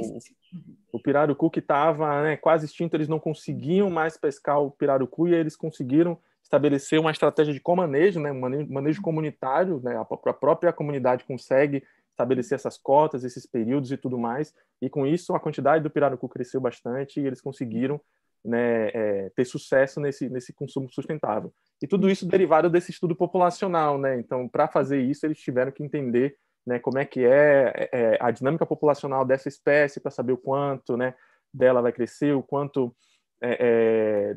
o pirarucu que estava né, quase extinto, eles não conseguiam mais pescar o pirarucu e eles conseguiram estabelecer uma estratégia de comanejo, né, manejo uhum. comunitário, né, a própria comunidade consegue estabelecer essas cotas, esses períodos e tudo mais, e com isso a quantidade do pirarucu cresceu bastante e eles conseguiram né, é, ter sucesso nesse, nesse consumo sustentável. E tudo uhum. isso derivado desse estudo populacional, né? então para fazer isso eles tiveram que entender né, como é que é, é, é a dinâmica populacional dessa espécie para saber o quanto né, dela vai crescer, o quanto, é, é,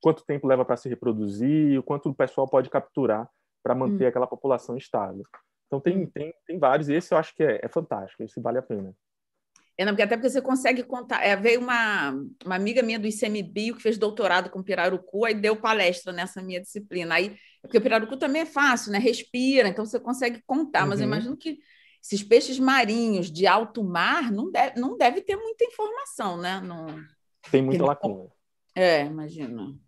quanto tempo leva para se reproduzir, o quanto o pessoal pode capturar para manter hum. aquela população estável. Então tem, hum. tem, tem vários, e esse eu acho que é, é fantástico, esse vale a pena. É, não, porque até porque você consegue contar. É, veio uma, uma amiga minha do ICMBio que fez doutorado com Pirarucu, aí deu palestra nessa minha disciplina. Aí porque o pirarucu também é fácil, né? Respira, então você consegue contar. Uhum. Mas eu uhum. imagino que esses peixes marinhos de alto mar não deve, não deve ter muita informação, né? Tem muita lacuna. É, imagino.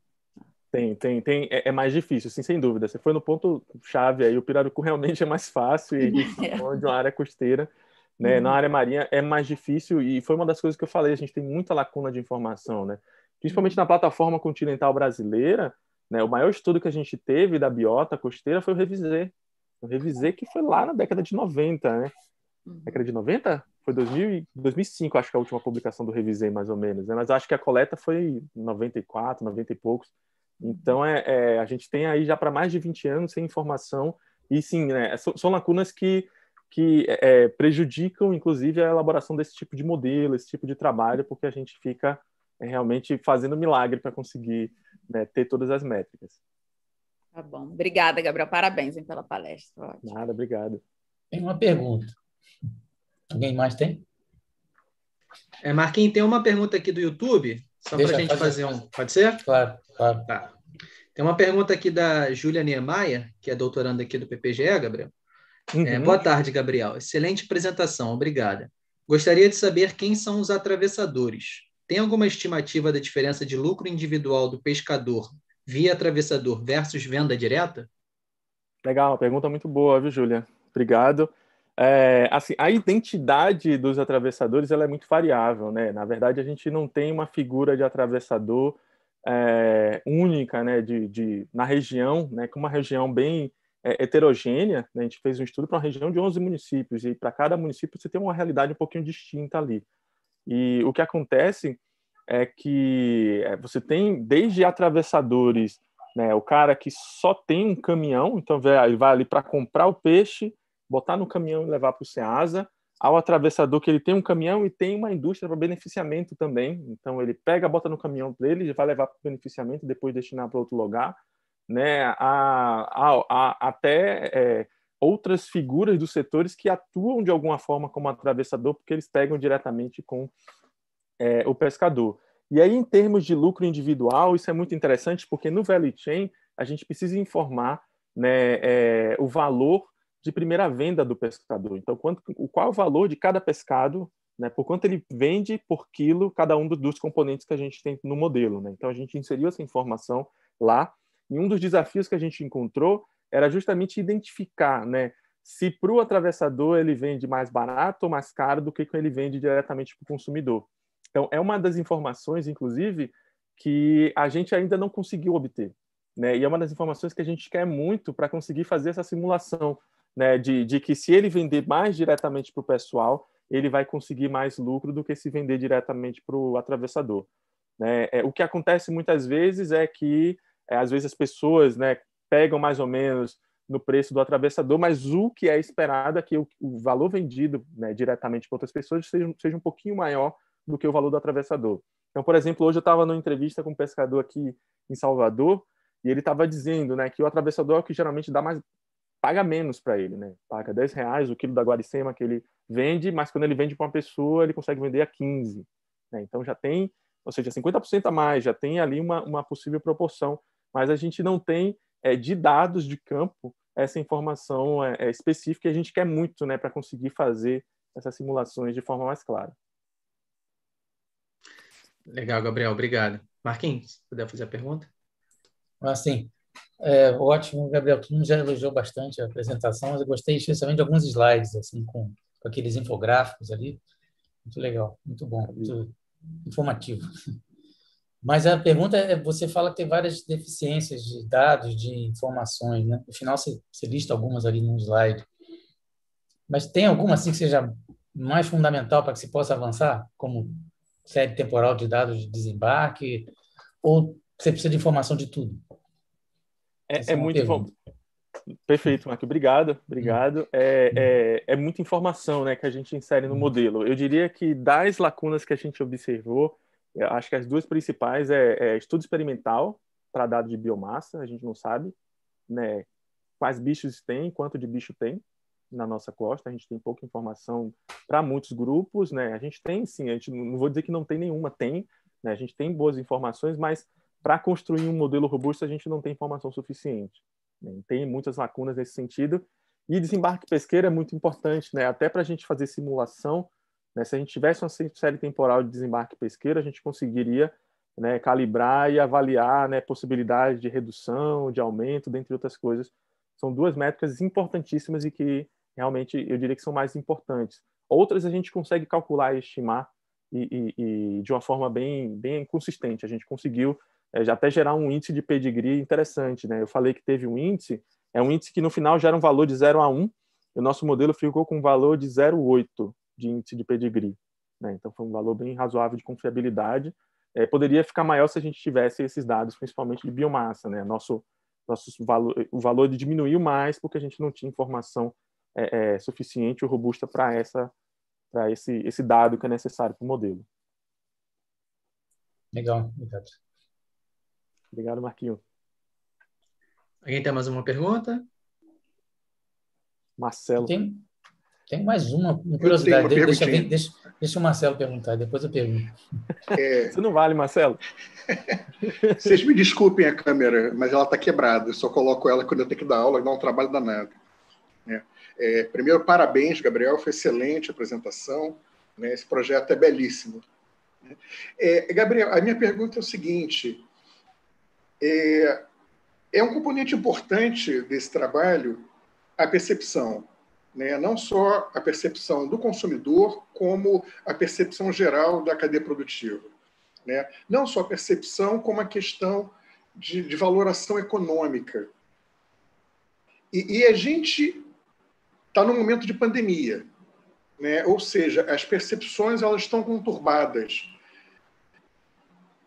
Tem, tem, tem. É, é, mais difícil, sim, sem dúvida. Você foi no ponto chave aí. O pirarucu realmente é mais fácil e é. de uma área costeira. Né? Uhum. Na área marinha é mais difícil e foi uma das coisas que eu falei. A gente tem muita lacuna de informação, né? Principalmente uhum. na plataforma continental brasileira, né? O maior estudo que a gente teve da biota costeira foi o Revisé. O Revisé que foi lá na década de 90, né? Uhum. Década de 90? Foi 2000, 2005, acho que é a última publicação do Revisei, mais ou menos. Né? Mas acho que a coleta foi 94, 90 e poucos. Então, é, é a gente tem aí já para mais de 20 anos sem informação. E sim, né, é, são, são lacunas que, que é, é, prejudicam, inclusive, a elaboração desse tipo de modelo, esse tipo de trabalho, porque a gente fica realmente fazendo milagre para conseguir né, ter todas as métricas. Tá bom. Obrigada, Gabriel. Parabéns hein, pela palestra. Ótimo. Nada, obrigado. Tem uma pergunta. Alguém mais tem? É, Marquinhos, tem uma pergunta aqui do YouTube, só para a gente fazer, fazer um. Pode ser? Claro, claro. Tá. Tem uma pergunta aqui da Júlia Niemeyer, que é doutoranda aqui do PPGE, Gabriel. Uhum. É, boa tarde, Gabriel. Excelente apresentação, obrigada. Gostaria de saber quem são os atravessadores. Tem alguma estimativa da diferença de lucro individual do pescador via atravessador versus venda direta? Legal, pergunta muito boa, viu, Júlia? Obrigado. É, assim, a identidade dos atravessadores ela é muito variável, né? Na verdade, a gente não tem uma figura de atravessador é, única, né? De, de, na região, né? Com uma região bem é, heterogênea, né? a gente fez um estudo para uma região de 11 municípios e para cada município você tem uma realidade um pouquinho distinta ali. E o que acontece é que é, você tem desde atravessadores, né, o cara que só tem um caminhão, então ele vai ali para comprar o peixe, botar no caminhão e levar para o Ceasa, ao atravessador que ele tem um caminhão e tem uma indústria para beneficiamento também, então ele pega, bota no caminhão dele, vai levar para o beneficiamento, depois destinar para outro lugar, né, a, a, a, até é, outras figuras dos setores que atuam de alguma forma como atravessador, porque eles pegam diretamente com é, o pescador. E aí, em termos de lucro individual, isso é muito interessante, porque no value chain a gente precisa informar né, é, o valor de primeira venda do pescador. Então, quanto, qual o valor de cada pescado, né, por quanto ele vende por quilo cada um dos componentes que a gente tem no modelo. Né? Então, a gente inseriu essa informação lá. E um dos desafios que a gente encontrou era justamente identificar, né? Se para o atravessador ele vende mais barato ou mais caro do que ele vende diretamente para o consumidor. Então, é uma das informações, inclusive, que a gente ainda não conseguiu obter. Né? E é uma das informações que a gente quer muito para conseguir fazer essa simulação né? de, de que se ele vender mais diretamente para o pessoal, ele vai conseguir mais lucro do que se vender diretamente para o atravessador. Né? É, o que acontece muitas vezes é que é, às vezes as pessoas, né, pegam mais ou menos no preço do atravessador, mas o que é esperado é que o, o valor vendido né, diretamente para outras pessoas seja, seja um pouquinho maior do que o valor do atravessador. Então, por exemplo, hoje eu estava numa entrevista com um pescador aqui em Salvador e ele estava dizendo né, que o atravessador é o que geralmente dá mais, paga menos para ele, né? paga 10 reais o quilo da guaricema que ele vende, mas quando ele vende para uma pessoa, ele consegue vender a 15. Né? Então já tem, ou seja, 50% a mais, já tem ali uma, uma possível proporção, mas a gente não tem é, de dados de campo essa informação é, é específica e a gente quer muito né, para conseguir fazer essas simulações de forma mais clara. Legal, Gabriel, obrigado. Marquinhos, se puder fazer a pergunta. Ah, sim. É, ótimo, Gabriel. Tu mundo já elogiou bastante a apresentação, mas eu gostei especialmente de alguns slides, assim, com, com aqueles infográficos ali. Muito legal, muito bom, muito informativo. Mas a pergunta é, você fala que tem várias deficiências de dados, de informações, né? No final você, você lista algumas ali no slide. Mas tem alguma assim que seja mais fundamental para que se possa avançar, como série temporal de dados de desembarque, ou você precisa de informação de tudo? É, é, é muito bom. Perfeito, Marco. Obrigado, obrigado. É, é, é muita informação né, que a gente insere no modelo. Eu diria que das lacunas que a gente observou, eu acho que as duas principais é, é estudo experimental para dados de biomassa, a gente não sabe né, quais bichos tem, quanto de bicho tem na nossa costa, a gente tem pouca informação para muitos grupos, né? A gente tem sim, a gente não vou dizer que não tem nenhuma, tem, né? A gente tem boas informações, mas para construir um modelo robusto a gente não tem informação suficiente. Né? Tem muitas lacunas nesse sentido. E desembarque pesqueiro é muito importante, né? Até para a gente fazer simulação, né? Se a gente tivesse uma série temporal de desembarque pesqueiro, a gente conseguiria né, calibrar e avaliar né, possibilidades de redução, de aumento, dentre outras coisas. São duas métricas importantíssimas e que realmente eu diria que são mais importantes. Outras a gente consegue calcular e estimar e, e, e de uma forma bem, bem consistente. A gente conseguiu é, até gerar um índice de pedigree interessante. Né? Eu falei que teve um índice, é um índice que no final gera um valor de 0 a 1, e o nosso modelo ficou com um valor de 0,8 de índice de pedigree. Né? Então, foi um valor bem razoável de confiabilidade. É, poderia ficar maior se a gente tivesse esses dados, principalmente de biomassa. Né? Nosso, nosso valor o valor diminuiu mais porque a gente não tinha informação é, é, suficiente ou robusta para essa para esse, esse dado que é necessário para o modelo. Legal, obrigado. Obrigado, Marquinho. Alguém tem mais uma pergunta? Marcelo. Tem, tem mais uma curiosidade. Eu uma deixa, deixa, deixa, o Marcelo perguntar, depois eu pergunto. É... Isso não vale, Marcelo. Vocês me desculpem a câmera, mas ela está quebrada. Eu só coloco ela quando eu tenho que dar aula não dá um trabalho danado. É. É, primeiro, parabéns, Gabriel. Foi excelente a apresentação. Né? Esse projeto é belíssimo. É, Gabriel, a minha pergunta é o seguinte: é, é um componente importante desse trabalho a percepção né, não só a percepção do consumidor, como a percepção geral da cadeia produtiva. Né? Não só a percepção, como a questão de, de valoração econômica. E, e a gente está num momento de pandemia, né? ou seja, as percepções elas estão conturbadas.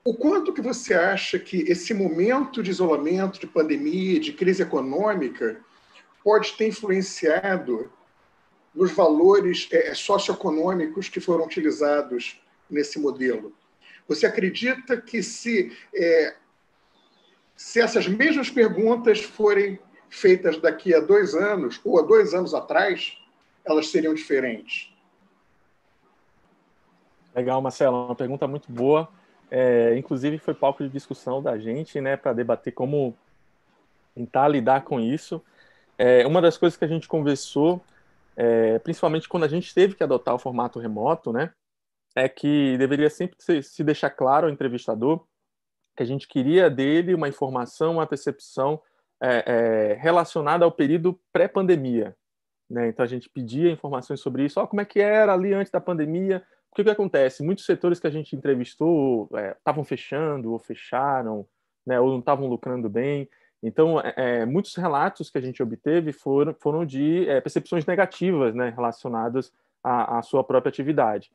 O quanto que você acha que esse momento de isolamento, de pandemia, de crise econômica, pode ter influenciado nos valores é, é, socioeconômicos que foram utilizados nesse modelo? Você acredita que se, é, se essas mesmas perguntas forem feitas daqui a dois anos ou a dois anos atrás, elas seriam diferentes? Legal, Marcelo, uma pergunta muito boa. É, inclusive foi palco de discussão da gente, né, para debater como tentar lidar com isso. É, uma das coisas que a gente conversou é, principalmente quando a gente teve que adotar o formato remoto, né, é que deveria sempre se, se deixar claro ao entrevistador que a gente queria dele uma informação, uma percepção é, é, relacionada ao período pré-pandemia. Né? Então a gente pedia informações sobre isso, oh, como é que era ali antes da pandemia, o que, que acontece? Muitos setores que a gente entrevistou é, estavam é, fechando ou fecharam, né? ou não estavam lucrando bem. Então, é, é, muitos relatos que a gente obteve foram, foram de é, percepções negativas né, relacionadas à, à, sua própria atividade.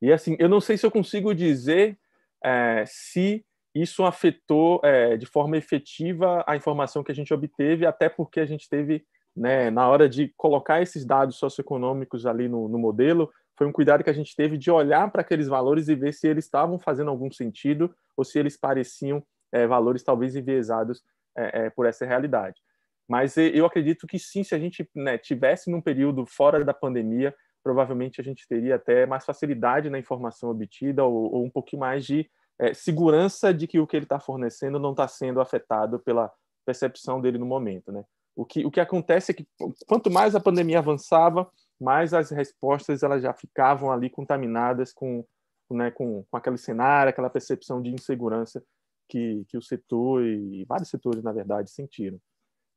E assim, eu não sei se eu consigo dizer é, se isso afetou é, de forma efetiva a informação que a gente obteve, até porque a gente teve, né, na hora de colocar esses dados socioeconômicos ali no, no modelo, foi um cuidado que a gente teve de olhar para aqueles valores e ver se eles estavam fazendo algum sentido ou se eles pareciam é, valores talvez enviesados é, é, por essa realidade. Mas eu acredito que sim, se a gente né, tivesse num período fora da pandemia, provavelmente a gente teria até mais facilidade na informação obtida ou, ou um pouquinho mais de é, segurança de que o que ele está fornecendo não está sendo afetado pela percepção dele no momento, né? O que, o que acontece é que quanto mais a pandemia avançava, mais as respostas elas já ficavam ali contaminadas com, né, com, com aquele cenário, aquela percepção de insegurança que, que o setor e vários setores, na verdade, sentiram.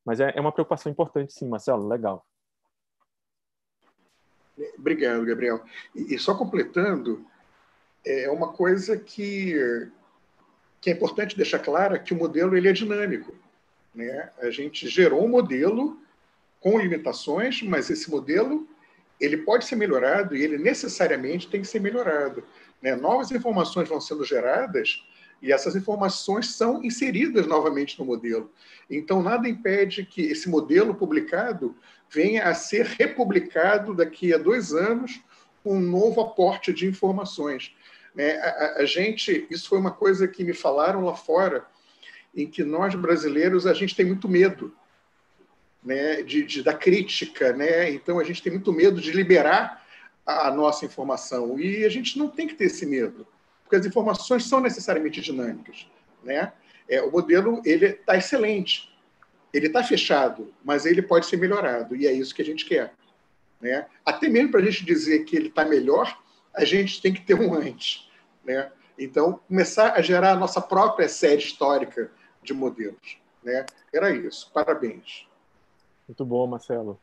Mas é, é uma preocupação importante, sim, Marcelo, legal. Obrigado, Gabriel. E, e só completando, é uma coisa que, que é importante deixar clara que o modelo ele é dinâmico. Né? A gente gerou um modelo com limitações, mas esse modelo ele pode ser melhorado e ele necessariamente tem que ser melhorado. Né? Novas informações vão sendo geradas e essas informações são inseridas novamente no modelo. Então, nada impede que esse modelo publicado venha a ser republicado daqui a dois anos com um novo aporte de informações. Né? A, gente, isso foi uma coisa que me falaram lá fora, em que nós brasileiros a gente tem muito medo, né, de, de da crítica, né? Então a gente tem muito medo de liberar a nossa informação e a gente não tem que ter esse medo porque as informações são necessariamente dinâmicas. Né? É, o modelo ele está excelente, ele está fechado, mas ele pode ser melhorado, e é isso que a gente quer. Né? Até mesmo para a gente dizer que ele está melhor, a gente tem que ter um antes. Né? Então, começar a gerar a nossa própria série histórica de modelos. Né? Era isso. Parabéns. Muito bom, Marcelo.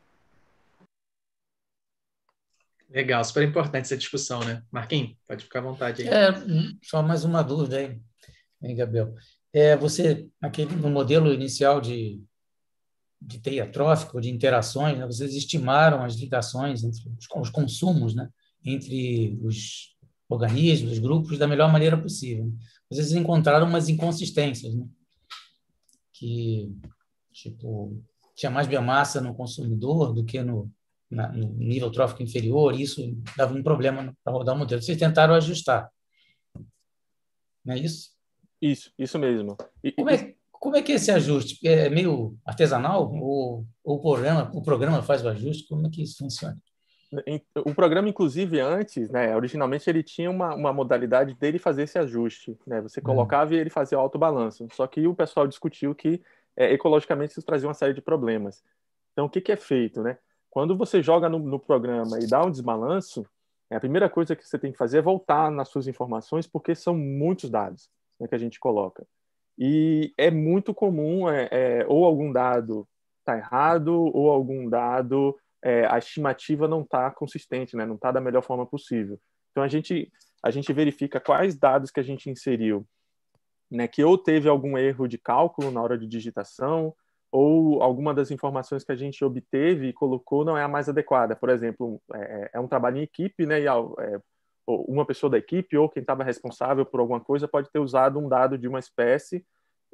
Legal, super importante essa discussão, né? Marquinhos, pode ficar à vontade aí. É, só mais uma dúvida aí, hein, Gabriel. É, você, aquele, no modelo inicial de, de teia trófica, de interações, né, vocês estimaram as ligações entre os, os, consumos, né, entre os organismos, os grupos, da melhor maneira possível. Né? Vocês encontraram umas inconsistências, né, que, tipo, tinha mais biomassa no consumidor do que no, na, no nível trófico inferior, e isso dava um problema para rodar o modelo. Vocês tentaram ajustar. Não é isso? Isso, isso mesmo. E, como, é, como é que é esse ajuste? É meio artesanal? Ou, ou o, programa, o programa faz o ajuste? Como é que isso funciona? O programa, inclusive, antes, né, originalmente ele tinha uma, uma modalidade dele fazer esse ajuste. Né? Você uhum. colocava uhum. e ele fazia o autobalanço. Só que o pessoal discutiu que é, ecologicamente isso trazia uma série de problemas. Então, o que, que é feito? Né? Quando você joga no, no programa e dá um desbalanço, é, a primeira coisa que você tem que fazer é voltar nas suas informações, porque são muitos dados né, que a gente coloca. E é muito comum, é, é, ou algum dado está errado, ou algum dado, é, a estimativa não está consistente, né, não está da melhor forma possível. Então, a gente, a gente verifica quais dados que a gente inseriu, né, que ou teve algum erro de cálculo na hora de digitação, ou alguma das informações que a gente obteve e colocou não é a mais adequada. Por exemplo, é, é, é um trabalho em equipe, né? E é, uma pessoa da equipe ou quem estava responsável por alguma coisa pode ter usado um dado de uma espécie,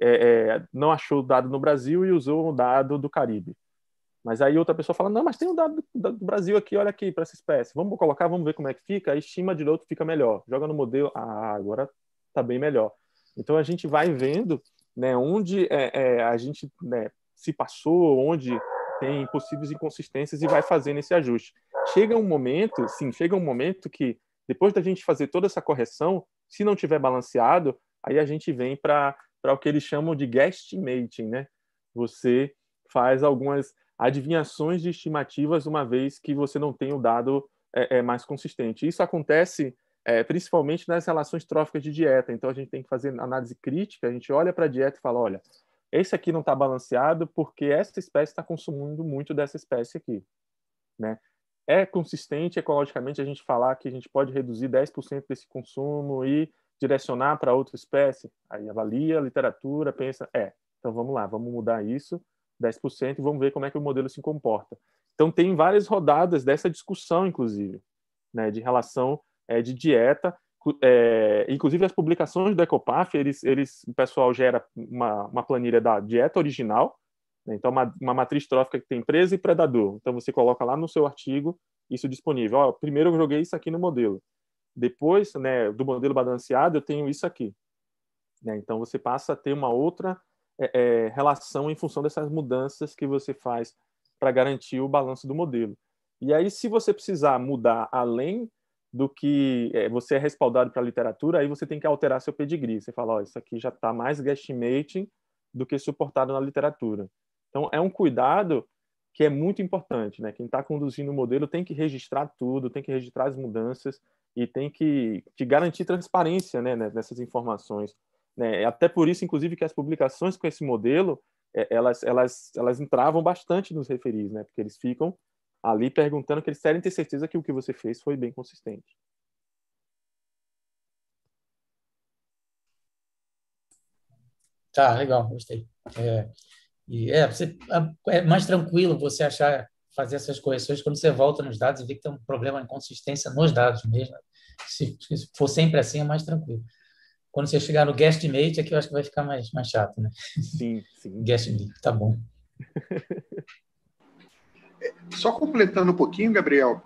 é, é, não achou o dado no Brasil e usou um dado do Caribe. Mas aí outra pessoa fala, não, mas tem um dado do, do Brasil aqui, olha aqui para essa espécie. Vamos colocar, vamos ver como é que fica. Aí estima de outro fica melhor. Joga no modelo, ah, agora está bem melhor. Então a gente vai vendo né, onde é, é, a gente né, se passou, onde tem possíveis inconsistências e vai fazendo esse ajuste. Chega um momento, sim, chega um momento que depois da gente fazer toda essa correção, se não tiver balanceado, aí a gente vem para o que eles chamam de guesstimating, né? Você faz algumas adivinhações de estimativas uma vez que você não tem o dado é, é, mais consistente. Isso acontece é, principalmente nas relações tróficas de dieta. Então a gente tem que fazer análise crítica, a gente olha para a dieta e fala, olha, esse aqui não está balanceado porque essa espécie está consumindo muito dessa espécie aqui. Né? É consistente ecologicamente a gente falar que a gente pode reduzir 10% desse consumo e direcionar para outra espécie? Aí avalia a literatura, pensa, é, então vamos lá, vamos mudar isso, 10%, e vamos ver como é que o modelo se comporta. Então tem várias rodadas dessa discussão, inclusive, né, de relação é, de dieta é, inclusive as publicações do Ecopaf, eles, eles, o pessoal gera uma, uma planilha da dieta original, né? então uma, uma, matriz trófica que tem presa e predador. Então você coloca lá no seu artigo isso disponível. Ó, primeiro eu joguei isso aqui no modelo, depois né, do modelo balanceado eu tenho isso aqui. Né? Então você passa a ter uma outra é, é, relação em função dessas mudanças que você faz para garantir o balanço do modelo. E aí, se você precisar mudar além do que é, você é respaldado para a literatura, aí você tem que alterar seu pedigree. Você fala, ó, isso aqui já está mais guestimate do que suportado na literatura. Então, é um cuidado que é muito importante, né? Quem está conduzindo o modelo tem que registrar tudo, tem que registrar as mudanças e tem que garantir transparência, né, né, nessas informações. Né? É até por isso, inclusive, que as publicações com esse modelo é, elas, elas, elas entravam bastante nos referis, né? Porque eles ficam ali perguntando que eles querem ter certeza que o que você fez foi bem consistente. Tá, legal, gostei. É, e é, você, é, é mais tranquilo você achar, fazer essas correções quando você volta nos dados e vê que tem um problema de inconsistência nos dados mesmo. Se, se for sempre assim, é mais tranquilo. Quando você chegar no guestmate, aqui é eu acho que vai ficar mais, mais chato, né? Sim, sim. guestmate, tá bom. Só completando um pouquinho, Gabriel,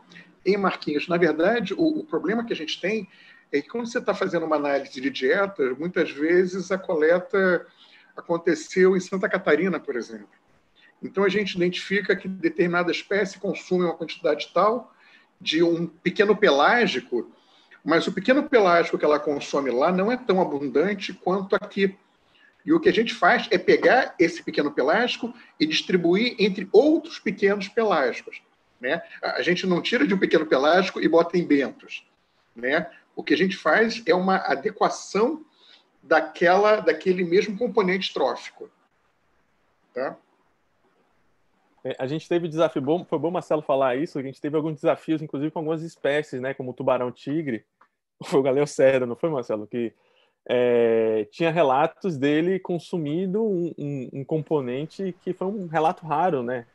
em Marquinhos, na verdade, o, o problema que a gente tem é que quando você está fazendo uma análise de dieta, muitas vezes a coleta aconteceu em Santa Catarina, por exemplo. Então a gente identifica que determinada espécie consome uma quantidade tal de um pequeno pelágico, mas o pequeno pelágico que ela consome lá não é tão abundante quanto aqui. E o que a gente faz é pegar esse pequeno pelágico e distribuir entre outros pequenos pelágicos. Né? A gente não tira de um pequeno pelágico e bota em bentos. Né? O que a gente faz é uma adequação daquela, daquele mesmo componente trófico. Tá? É, a gente teve desafio, bom, foi bom Marcelo falar isso, a gente teve alguns desafios, inclusive com algumas espécies, né, como o tubarão-tigre, foi o galeocera, não foi, Marcelo? Que é, tinha relatos dele consumindo um, um, um, componente que foi um relato raro, né?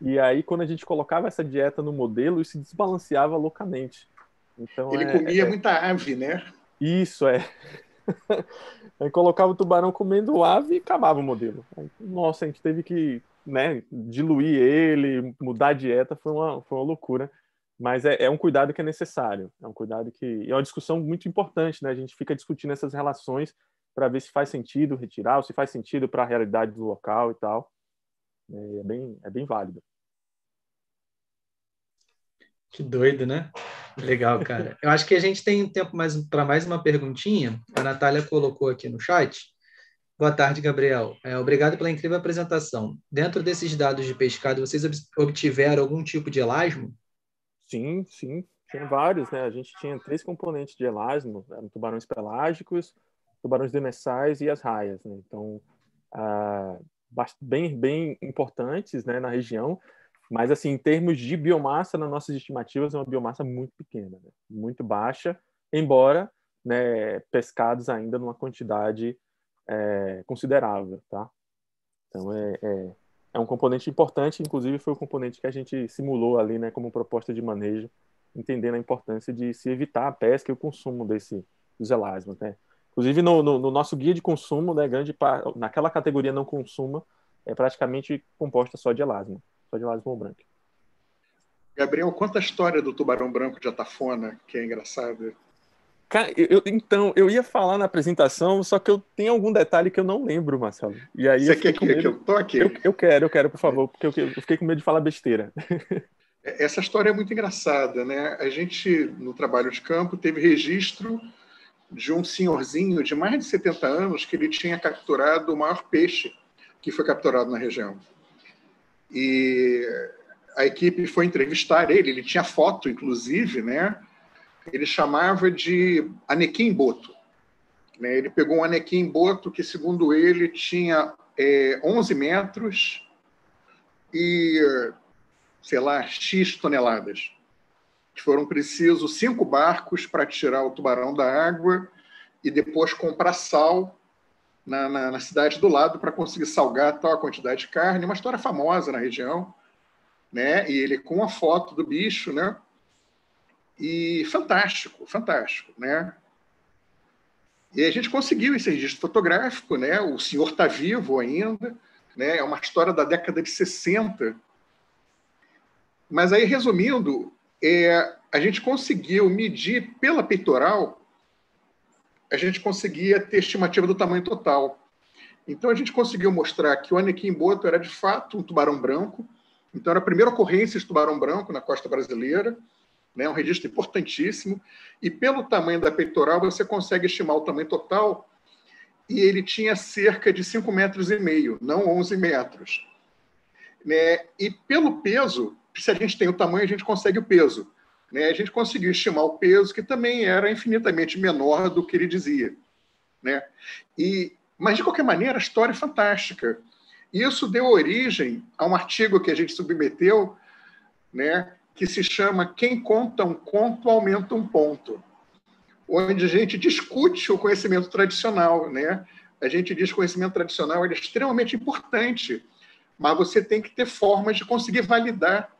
E aí, quando a gente colocava essa dieta no modelo, isso desbalanceava loucamente. Então, ele é, comia é, muita ave, né? Isso, é. aí colocava o tubarão comendo ave e acabava o modelo. Aí, nossa, a gente teve que né, diluir ele, mudar a dieta, foi uma, foi uma loucura. Mas é, é, um cuidado que é necessário, é um cuidado que. é uma discussão muito importante, né? A gente fica discutindo essas relações para ver se faz sentido retirar, ou se faz sentido para a realidade do local e tal. É, é bem, é bem válido. Que doido, né? Legal, cara. Eu acho que a gente tem tempo mais para mais uma perguntinha. A Natália colocou aqui no chat. Boa tarde, Gabriel. É, obrigado pela incrível apresentação. Dentro desses dados de pescado, vocês obtiveram algum tipo de elasmo? Sim, sim. Tinha vários, né? A gente tinha três componentes de elasmo, né? tubarões pelágicos, tubarões demersais e as raias, né? Então, ah, bem, bem importantes né, na região, mas, assim, em termos de biomassa, nas nossas estimativas, é uma biomassa muito pequena, né? muito baixa, embora né, pescados ainda numa quantidade é, considerável, tá? Então, é, é é um componente importante, inclusive foi o componente que a gente simulou ali, né, como proposta de manejo, entendendo a importância de se evitar a pesca e o consumo desse dos elasmos, né? Inclusive no, no, no, nosso guia de consumo, né, grande parte, naquela categoria não consuma, é praticamente composta só de elasmo, só de elasmo branco. Gabriel, conta a história do tubarão branco de Atafona, que é engraçado? Cara, eu, então, eu ia falar na apresentação, só que eu tenho algum detalhe que eu não lembro, Marcelo. E aí Você quer que, que, eu toque? Eu, eu quero, eu quero, por favor, porque eu, eu fiquei com medo de falar besteira. Essa história é muito engraçada, né? A gente, no trabalho de campo, teve registro de um senhorzinho de mais de 70 anos que ele tinha capturado o maior peixe que foi capturado na região. E a equipe foi entrevistar ele, ele tinha foto, inclusive, né? ele chamava de anequim boto. Né? Ele pegou um anequim boto que, segundo ele, tinha é, 11 metros e, sei lá, X toneladas. Que foram precisos cinco barcos para tirar o tubarão da água e depois comprar sal na, na, na cidade do lado para conseguir salgar tal quantidade de carne. Uma história famosa na região. Né? E ele com a foto do bicho, né? E fantástico, fantástico, né? E a gente conseguiu esse registro fotográfico, né? O senhor está vivo ainda, né? É uma história da década de 60. Mas aí, resumindo, é, a gente conseguiu medir pela peitoral, a gente conseguia ter estimativa do tamanho total. Então, a gente conseguiu mostrar que o Anequim Boto era, de fato, um tubarão branco. Então, era a primeira ocorrência de tubarão branco na costa brasileira né? É um registro importantíssimo, e pelo tamanho da peitoral você consegue estimar o tamanho total, e ele tinha cerca de 5 metros e meio, não 11 metros. Né? E pelo peso, se a gente tem o tamanho, a gente consegue o peso. Né? A gente conseguiu estimar o peso, que também era infinitamente menor do que ele dizia. Né? E, mas, de qualquer maneira, a história é fantástica. Isso deu origem a um artigo que a gente submeteu, né, que se chama Quem Conta um Conto Aumenta um Ponto, onde a gente discute o conhecimento tradicional. Né? A gente diz que o conhecimento tradicional é extremamente importante, mas você tem que ter formas de conseguir validar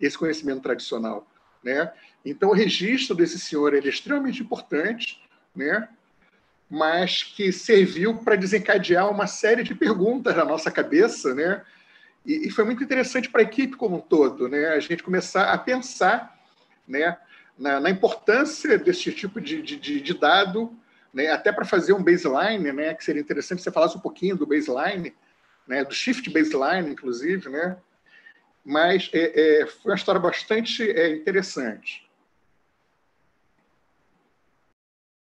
esse conhecimento tradicional. Né? Então, o registro desse senhor é extremamente importante, né? mas que serviu para desencadear uma série de perguntas na nossa cabeça, né? E, e foi muito interessante para a equipe como um todo, né? A gente começar a pensar, né? Na, na importância desse tipo de, de, de, de dado, né? Até para fazer um baseline, né? Que seria interessante você falasse um pouquinho do baseline, né? Do shift baseline, inclusive, né? Mas é, é, foi uma história bastante é, interessante.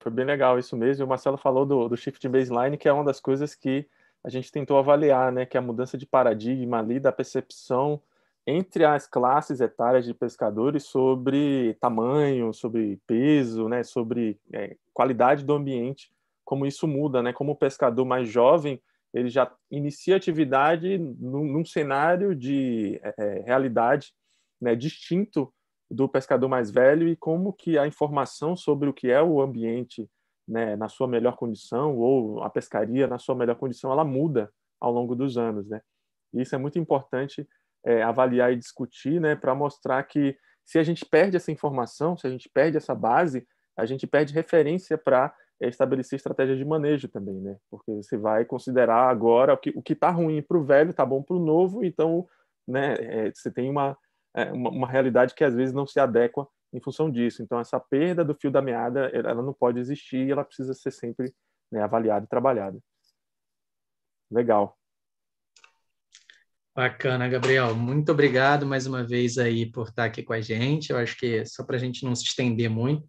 foi bem legal isso mesmo. E o Marcelo falou do, do shift baseline, que é uma das coisas que a gente tentou avaliar, né, que a mudança de paradigma ali da percepção entre as classes etárias de pescadores sobre tamanho, sobre peso, né, sobre é, qualidade do ambiente, como isso muda, né, como o pescador mais jovem ele já inicia atividade num, num cenário de é, é, realidade né, distinto do pescador mais velho e como que a informação sobre o que é o ambiente né, na sua melhor condição ou a pescaria na sua melhor condição, ela muda ao longo dos anos, né? E isso é muito importante é, avaliar e discutir, né, para mostrar que se a gente perde essa informação, se a gente perde essa base, a gente perde referência para é, estabelecer estratégia de manejo também, né? Porque você vai considerar agora o que o que está ruim para o velho está bom para o novo, então, né, é, você tem uma, é, uma uma realidade que às vezes não se adequa em função disso. Então, essa perda do fio da meada, ela não pode existir e ela precisa ser sempre né, avaliada e trabalhada. Legal. Bacana, Gabriel. Muito obrigado mais uma vez aí por estar aqui com a gente. Eu acho que só para a gente não se estender muito,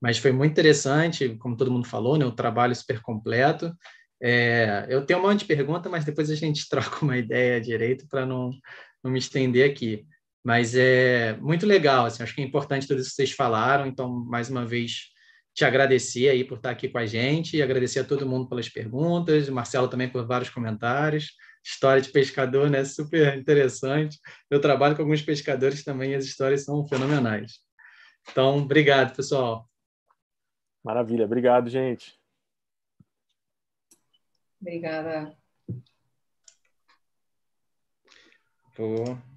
mas foi muito interessante, como todo mundo falou, né, o trabalho super completo. É, eu tenho um monte de pergunta, mas depois a gente troca uma ideia direito para não, não me estender aqui. Mas é muito legal, assim, acho que é importante tudo isso que vocês falaram. Então, mais uma vez, te agradecer aí por estar aqui com a gente, agradecer a todo mundo pelas perguntas, o Marcelo também por vários comentários. História de pescador, né? Super interessante. Eu trabalho com alguns pescadores também, e as histórias são fenomenais. Então, obrigado, pessoal. Maravilha, obrigado, gente. Obrigada. Vou